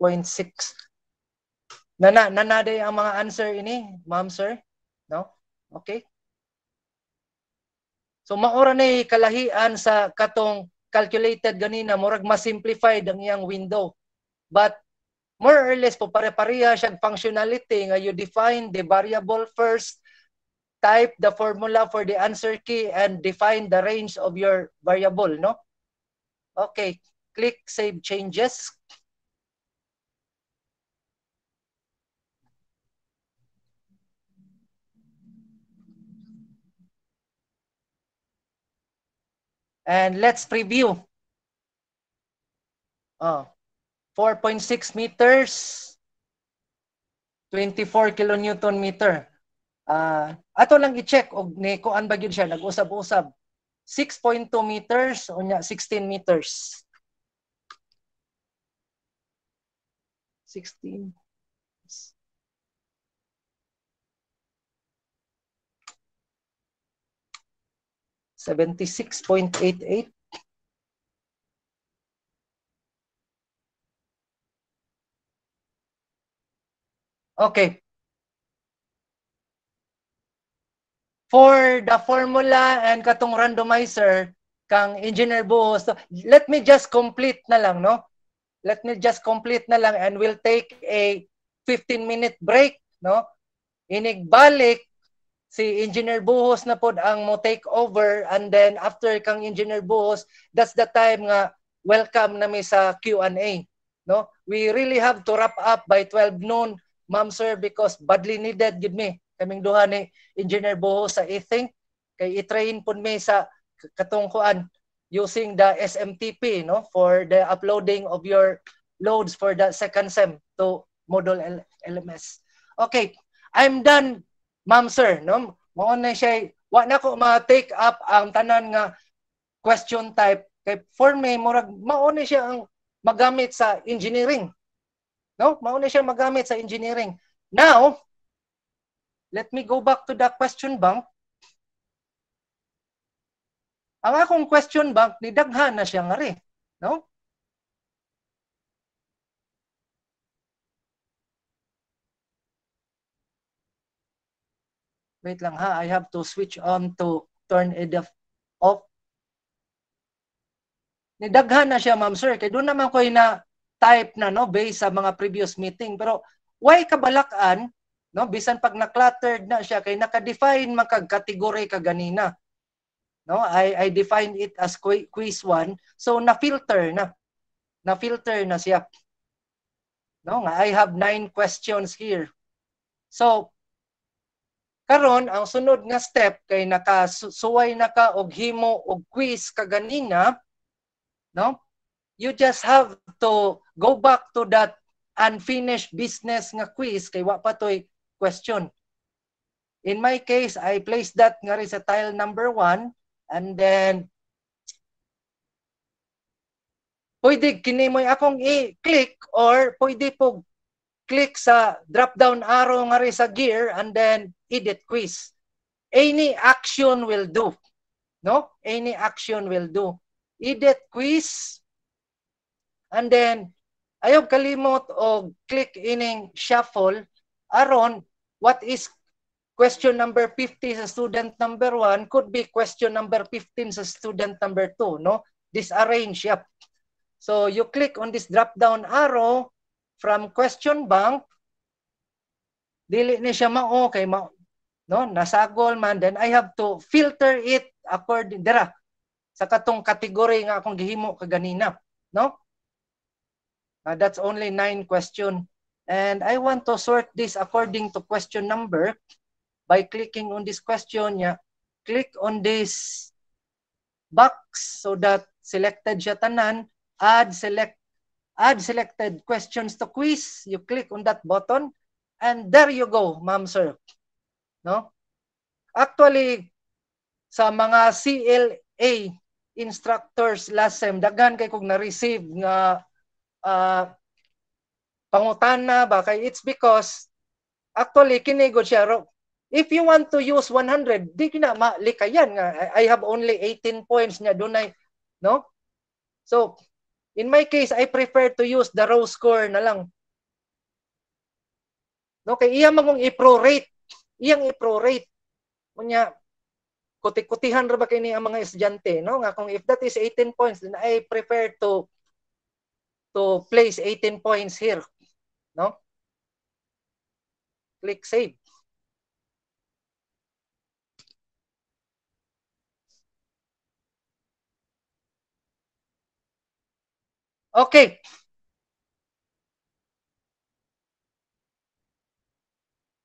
A: Nana, nanaday ang mga answer ini, ma'am sir? No? Okay. So maura na kalahian sa katong calculated ganina murag mas simplified ang iyang window. But more or less po pare-pareha siya functionality nga you define the variable first, type the formula for the answer key and define the range of your variable, no? Okay, click save changes. And let's preview. Oh, 4.6 meters, 24 kilonewton meter. Uh, ato lang i-check og ni kuan ba gyud siya nag-usab-usab. 6.2 meters o nya 16 meters. 16 76.88. Okay. For the formula and katong randomizer, kang engineer Bo, so let me just complete na lang, no? Let me just complete na lang and we'll take a 15-minute break, no? Inigbalik si Engineer Buhos na pod ang mo take over and then after kang Engineer Buhos, that's the time nga welcome na mi sa Q&A. No? We really have to wrap up by 12 noon, ma'am sir, because badly needed give me. Kaming duha ni Engineer Buhos sa I-Think. Kay i-train pod mi sa katungkuan using the SMTP no for the uploading of your loads for the second sem to module L- LMS. Okay, I'm done ma'am sir, no? Mo na siya eh. wa na ko ma-take up ang tanan nga question type kay for me murag mao na siya ang magamit sa engineering. No? Mao na siya magamit sa engineering. Now, let me go back to the question bank. Ang akong question bank ni daghan na siya nga rin. No? Wait lang ha, I have to switch on to turn it off. Nidaghan na siya, ma'am sir. Kaya doon naman ko na type na no based sa mga previous meeting pero why kabalakan no bisan pag na-cluttered na siya kay naka-define man kag category ka ganina no I I define it as quiz 1 so na-filter na na-filter na siya no I have nine questions here so Karon ang sunod nga step kay nakasuway na ka og himo og quiz kaganina, no? You just have to go back to that unfinished business nga quiz kay wa pa toy question. In my case, I placed that nga rin sa tile number 1 and then pwede kini mo akong i-click or pwede po click sa drop-down arrow nga rin sa gear and then edit quiz. Any action will do. No? Any action will do. Edit quiz. And then, ayaw kalimot o click ining shuffle. Aron, what is question number 50 sa student number 1 could be question number 15 sa student number 2. No? Disarrange. Yep. So, you click on this drop-down arrow from question bank dili ni siya mao kay mao no nasagol man then I have to filter it according dira sa katong kategory nga akong gihimo kaganina no uh, that's only nine question and I want to sort this according to question number by clicking on this question niya click on this box so that selected siya tanan add select add selected questions to quiz. You click on that button and there you go, ma'am sir. No? Actually, sa mga CLA instructors last sem, daghan kay kog na-receive nga uh, pangutana ba kay it's because actually kinigod siya ro if you want to use 100 di kina malikayan nga I have only 18 points nga dunay no so In my case, I prefer to use the raw score na lang. No, kay iya magong i-prorate. Iyang i-prorate. Kunya, kuti ra ba kini ang mga estudyante, no? Nga kung if that is 18 points, then I prefer to to place 18 points here, no? Click save. Okay.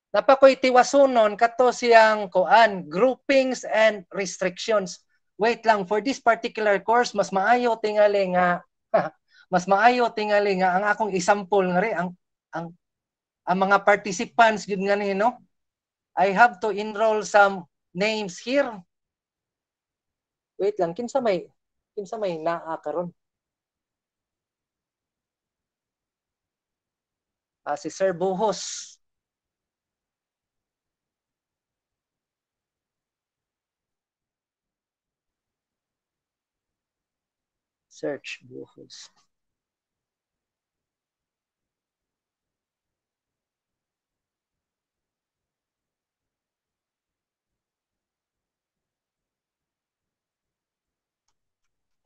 A: Napakoy tiwasunon kato siyang koan, groupings and restrictions. Wait lang, for this particular course, mas maayo tingali nga, mas maayo tingali nga, ang akong example nga rin, ang, ang, ang mga participants, yun nga ni, no? I have to enroll some names here. Wait lang, kinsa may, kinsa may naa karon uh, si Sir Buhos. Search Buhos.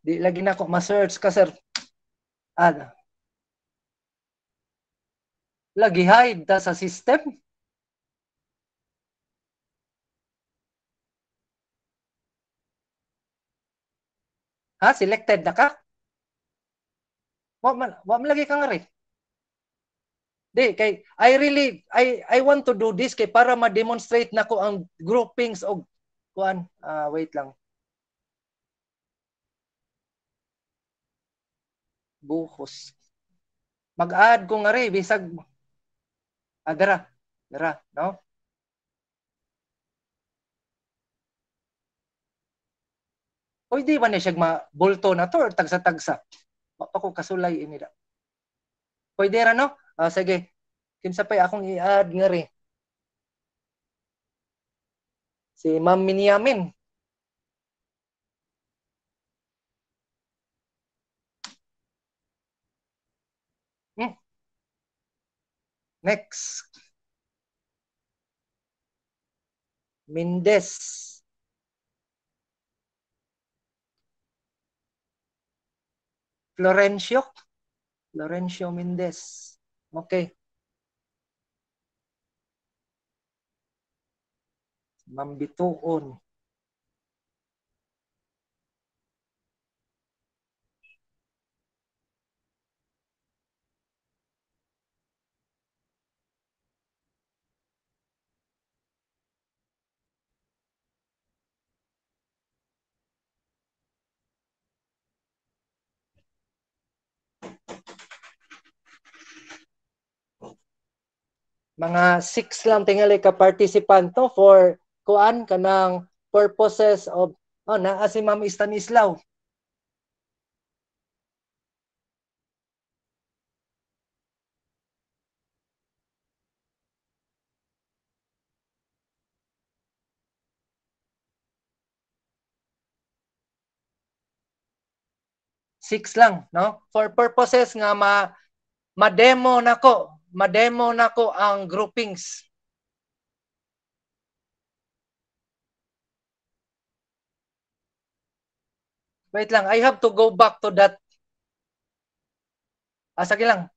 A: Di lagi na ako ma-search ka, sir. Ano? lagi hide ta sa system. Ha, selected na ka? Wa man, wa man lagi kang ari. Di kay I really I I want to do this kay para ma-demonstrate nako ang groupings og kuan uh, wait lang. Buhos. Mag-add ko nga rin, bisag Ah, dara. Dara, no? Oy, di ba niya siya ma-bolto na to or tagsa-tagsa? Mapako kasulay ini da. Pwede ra no? Ah, sige. Kinsa pa akong i-add nga rin. Si Ma'am Miniamin. Next. Mendes. Florencio. Florencio Mendes. Okay. Mambituon. mga six lang tingali ka participant to for kuan kanang purposes of oh naa si Ma'am Stanislaw six lang no for purposes nga ma ma-demo nako mademo na ko ang groupings. Wait lang, I have to go back to that. Ah, sige lang.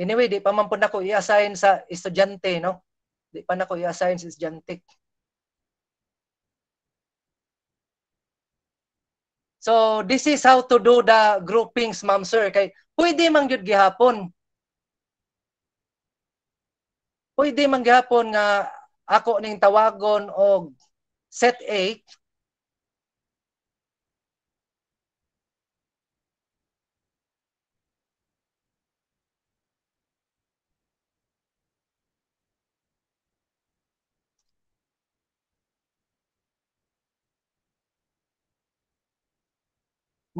A: Anyway, di pa man po na ko i-assign sa estudyante, no? Di pa na ko i-assign sa estudyante. So, this is how to do the groupings, ma'am sir. Kay, pwede mang yun gihapon pwede man gyapon nga ako ning tawagon og set 8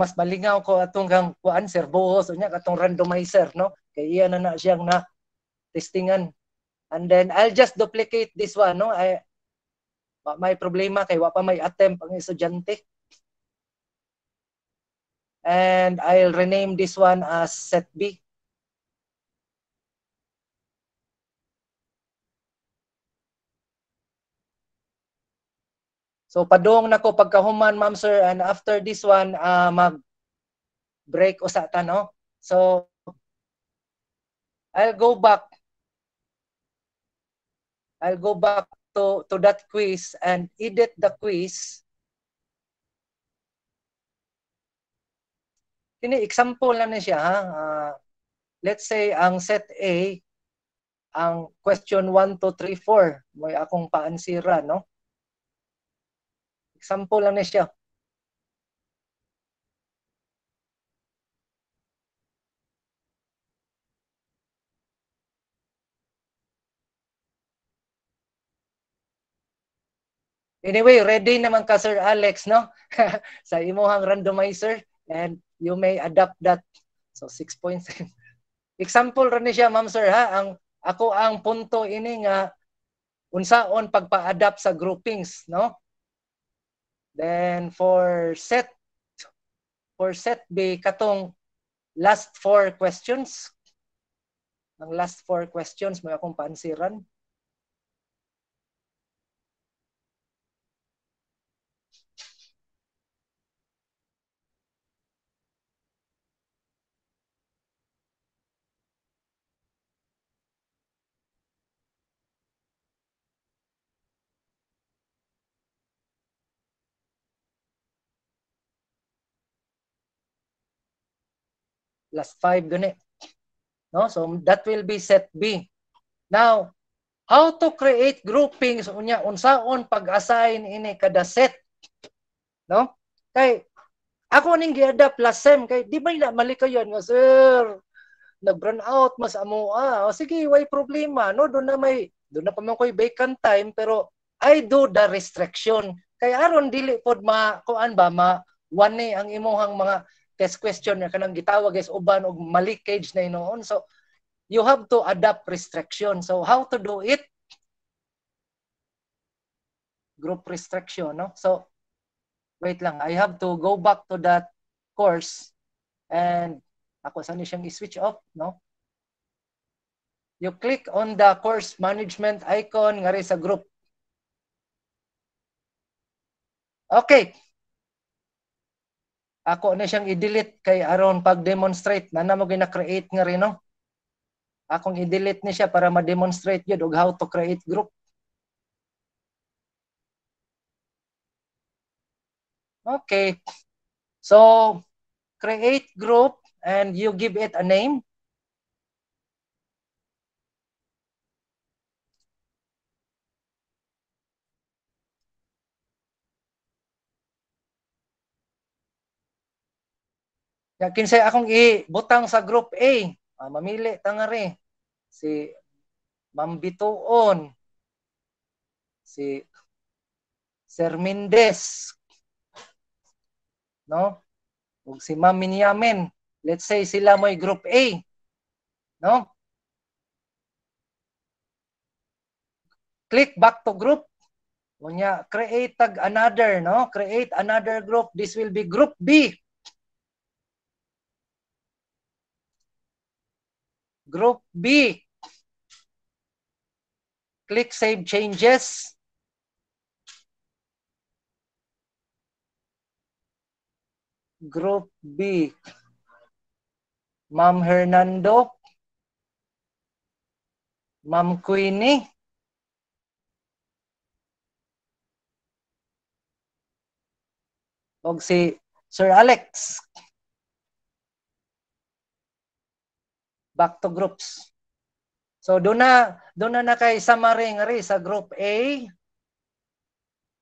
A: mas malingaw ko atong kang kuan sir buhos unya katong randomizer no kay iya na na siyang na testingan And then I'll just duplicate this one, no? I may problema kay wa pa may attempt ang estudyante. And I'll rename this one as set B. So padung nako pagkahuman ma'am sir and after this one uh, mag break usa ta no. So I'll go back I'll go back to, to that quiz and edit the quiz. Kini example lang na siya ha. Uh, let's say ang set A ang question 1 to 3 4 may akong paansira no. Example lang na siya. Anyway, ready naman ka Sir Alex, no? sa imuhang randomizer and you may adapt that. So 6 points. Example ra ni siya, ma'am sir ha, ang ako ang punto ini nga unsaon pagpa-adapt sa groupings, no? Then for set for set B katong last four questions. Ang last four questions mo akong paansiran. plus 5 gani. Eh. No? So that will be set B. Now, how to create groupings unya unsaon pag-assign ini kada set. No? Kay ako ning giadapt plus sem kay di ba ila mali kayo nga sir nag-burn out mas amo ah. O sige, way problema no do na may do na pa man koy vacant time pero I do the restriction. Kay aron dili pod ma kuan ba ma one ang imuhang mga test question nga kanang gitawag is uban og mali na inoon so you have to adapt restriction so how to do it group restriction no so wait lang i have to go back to that course and ako sa siyang i-switch off no you click on the course management icon ngari sa group okay ako na siyang i-delete kay aron pag-demonstrate na namo gina-create nga rin no. Akong i-delete ni siya para ma-demonstrate yun og how to create group. Okay. So, create group and you give it a name. Ya kinsay akong ibutang sa group A, ah, mamili tangare. si Ma'am Bituon, si Sir Mendez, no? Ug si Ma'am Minyamin. Let's say sila mo'y group A, no? Click back to group. Unya, create tag another, no? Create another group. This will be group B. Group B. Click Save Changes. Group B. Ma'am Hernando. Ma'am Queenie. Og si Sir Alex. back to groups. So doon na doon na na nakay summary ngari sa group A.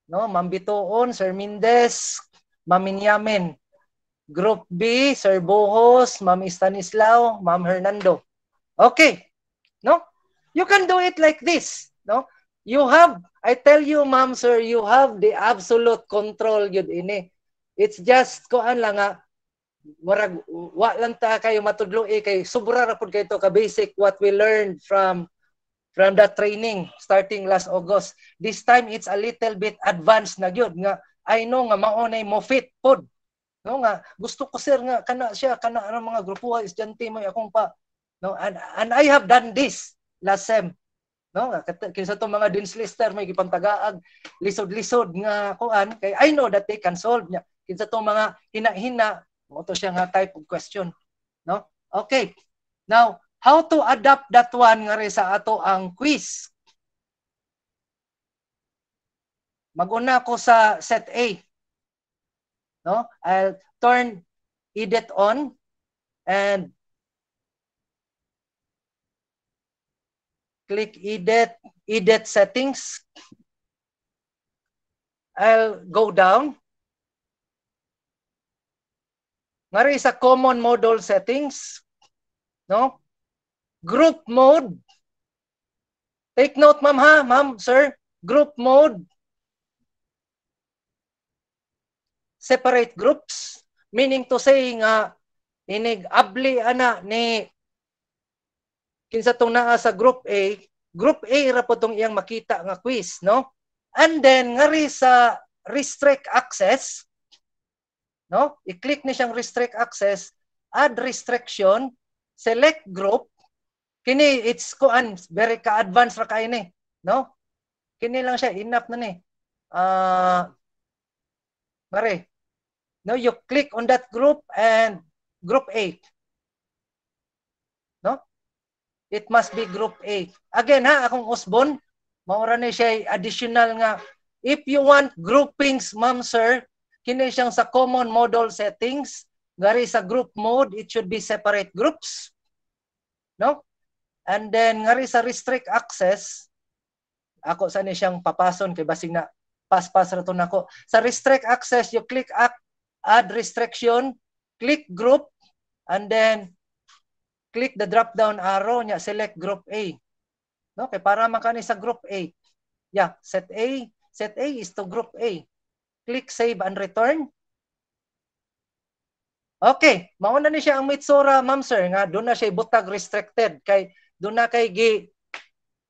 A: No, Mambituon, Sir Mindes, Maminyamin. Group B, Sir Bohos, Ma'am Stanislao, Ma'am Hernando. Okay. No? You can do it like this, no? You have I tell you, ma'am, sir, you have the absolute control yun ini. It's just kuan lang nga ah, murag wa lang ta kayo matudlo eh kay sobra ra pud kayo ka basic what we learned from from that training starting last August. This time it's a little bit advanced na gyud nga I know nga mao nay mo fit pod. No nga gusto ko sir nga kana siya kana ang mga grupo estudyante mo akong pa no and, and I have done this last sem. No nga kinsa tong mga dean's lister may gipantagaag lisod-lisod nga kuan kay I know that they can solve niya. Kinsa tong mga hina-hina mo to siya nga type of question, no? Okay. Now, how to adapt that one nga rin sa ato ang quiz? Maguna ko sa set A. No? I'll turn edit on and click edit edit settings. I'll go down Mari sa common modal settings, no? Group mode. Take note, ma'am ha, ma'am, sir. Group mode. Separate groups. Meaning to say nga, inig abli ana ni kinsa tong naa sa group A, group A ra po tong iyang makita nga quiz, no? And then, nga sa restrict access, no? I-click niya siyang restrict access, add restriction, select group, kini it's kuan very ka advanced ra ka ini, no? Kini lang siya enough na ni. Ah uh, Mare, no, you click on that group and group 8. No? It must be group 8. Again ha, akong usbon, maura ni siya additional nga if you want groupings, ma'am sir, kini siyang sa common modal settings gari sa group mode it should be separate groups no and then ngari sa restrict access ako sa ni siyang papason kay basig na paspas ra to nako sa restrict access you click act, add restriction click group and then click the drop down arrow nya select group A no kay para makani sa group A yeah set A set A is to group A Click Save and Return. Okay, mauna ni siya ang Mitsura, ma'am sir, nga doon na siya butag restricted kay doon na kay gi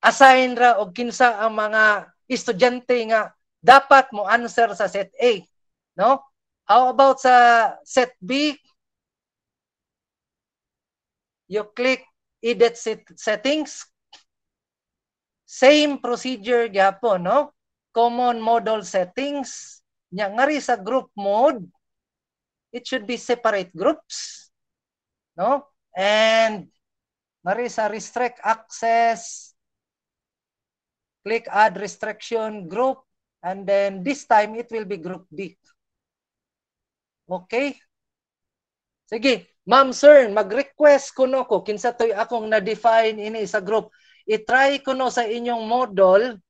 A: assign ra og kinsa ang mga estudyante nga dapat mo answer sa set A, no? How about sa set B? You click edit settings. Same procedure gyapon, no? Common model settings nya ngari sa group mode it should be separate groups no and ngari sa restrict access click add restriction group and then this time it will be group B okay sige ma'am sir mag-request ko no ko kinsa toy akong na-define ini sa group i-try ko no sa inyong model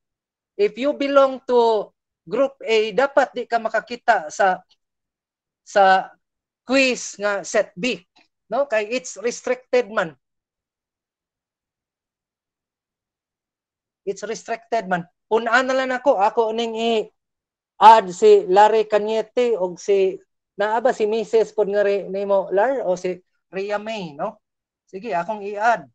A: if you belong to group A dapat di ka makakita sa sa quiz nga set B no kay it's restricted man it's restricted man unaan na lang ako ako ning i add si Larry Cañete og si naaba si Mrs. pod nimo Lar o si Ria May no sige akong i-add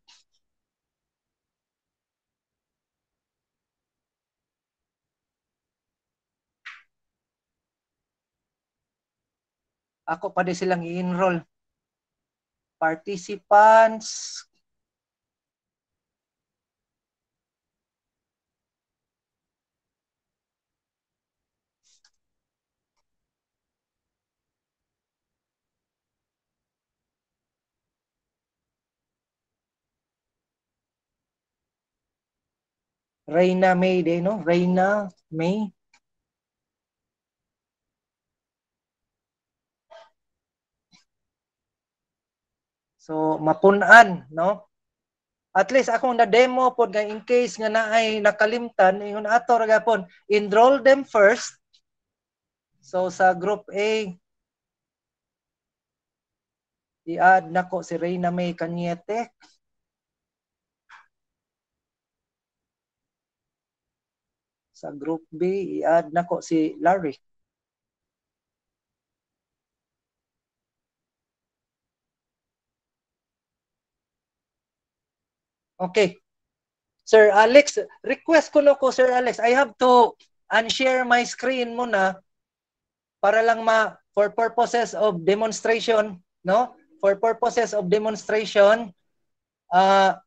A: Ako pa din silang i-enroll. Participants. Reina May, no? Reina May. So mapunan, no? At least ako na-demo po nga in case nga naay nakalimtan, ingon ato ra gapon, enroll them first. So sa group A i-add nako si Reina May Kanyete. Sa group B i-add nako si Larry. Okay. Sir Alex, request ko no ko, Sir Alex. I have to unshare my screen muna para lang ma for purposes of demonstration, no? For purposes of demonstration, uh,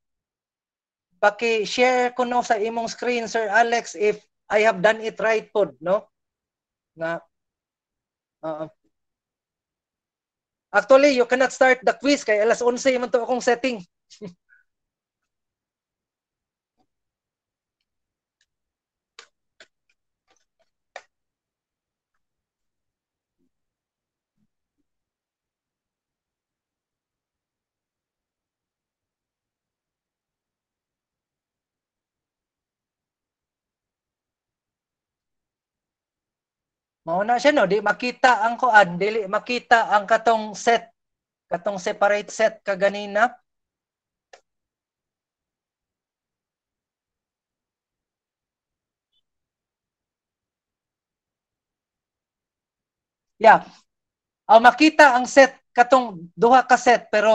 A: paki-share ko no sa imong screen, Sir Alex, if I have done it right po, no? Na uh, Actually, you cannot start the quiz kay alas 11 man to akong setting. mao na siya no di makita ang kuan dili makita ang katong set katong separate set kaganina Yeah. Aw makita ang set katong duha ka set pero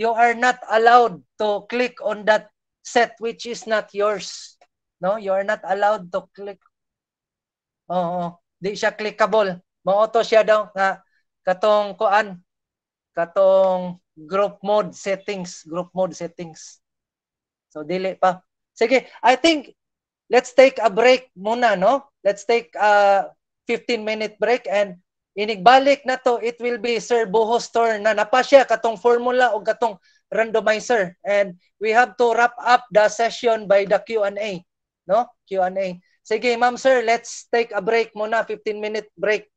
A: you are not allowed to click on that set which is not yours. No, you are not allowed to click. Oo di siya clickable. Mauto siya daw nga katong kuan, katong group mode settings, group mode settings. So dili pa. Sige, I think let's take a break muna, no? Let's take a 15 minute break and inigbalik na to, it will be Sir Buho Store na napa siya katong formula o katong randomizer. And we have to wrap up the session by the Q&A. No? Q&A. Sige, ma'am sir, let's take a break muna, 15 minute break.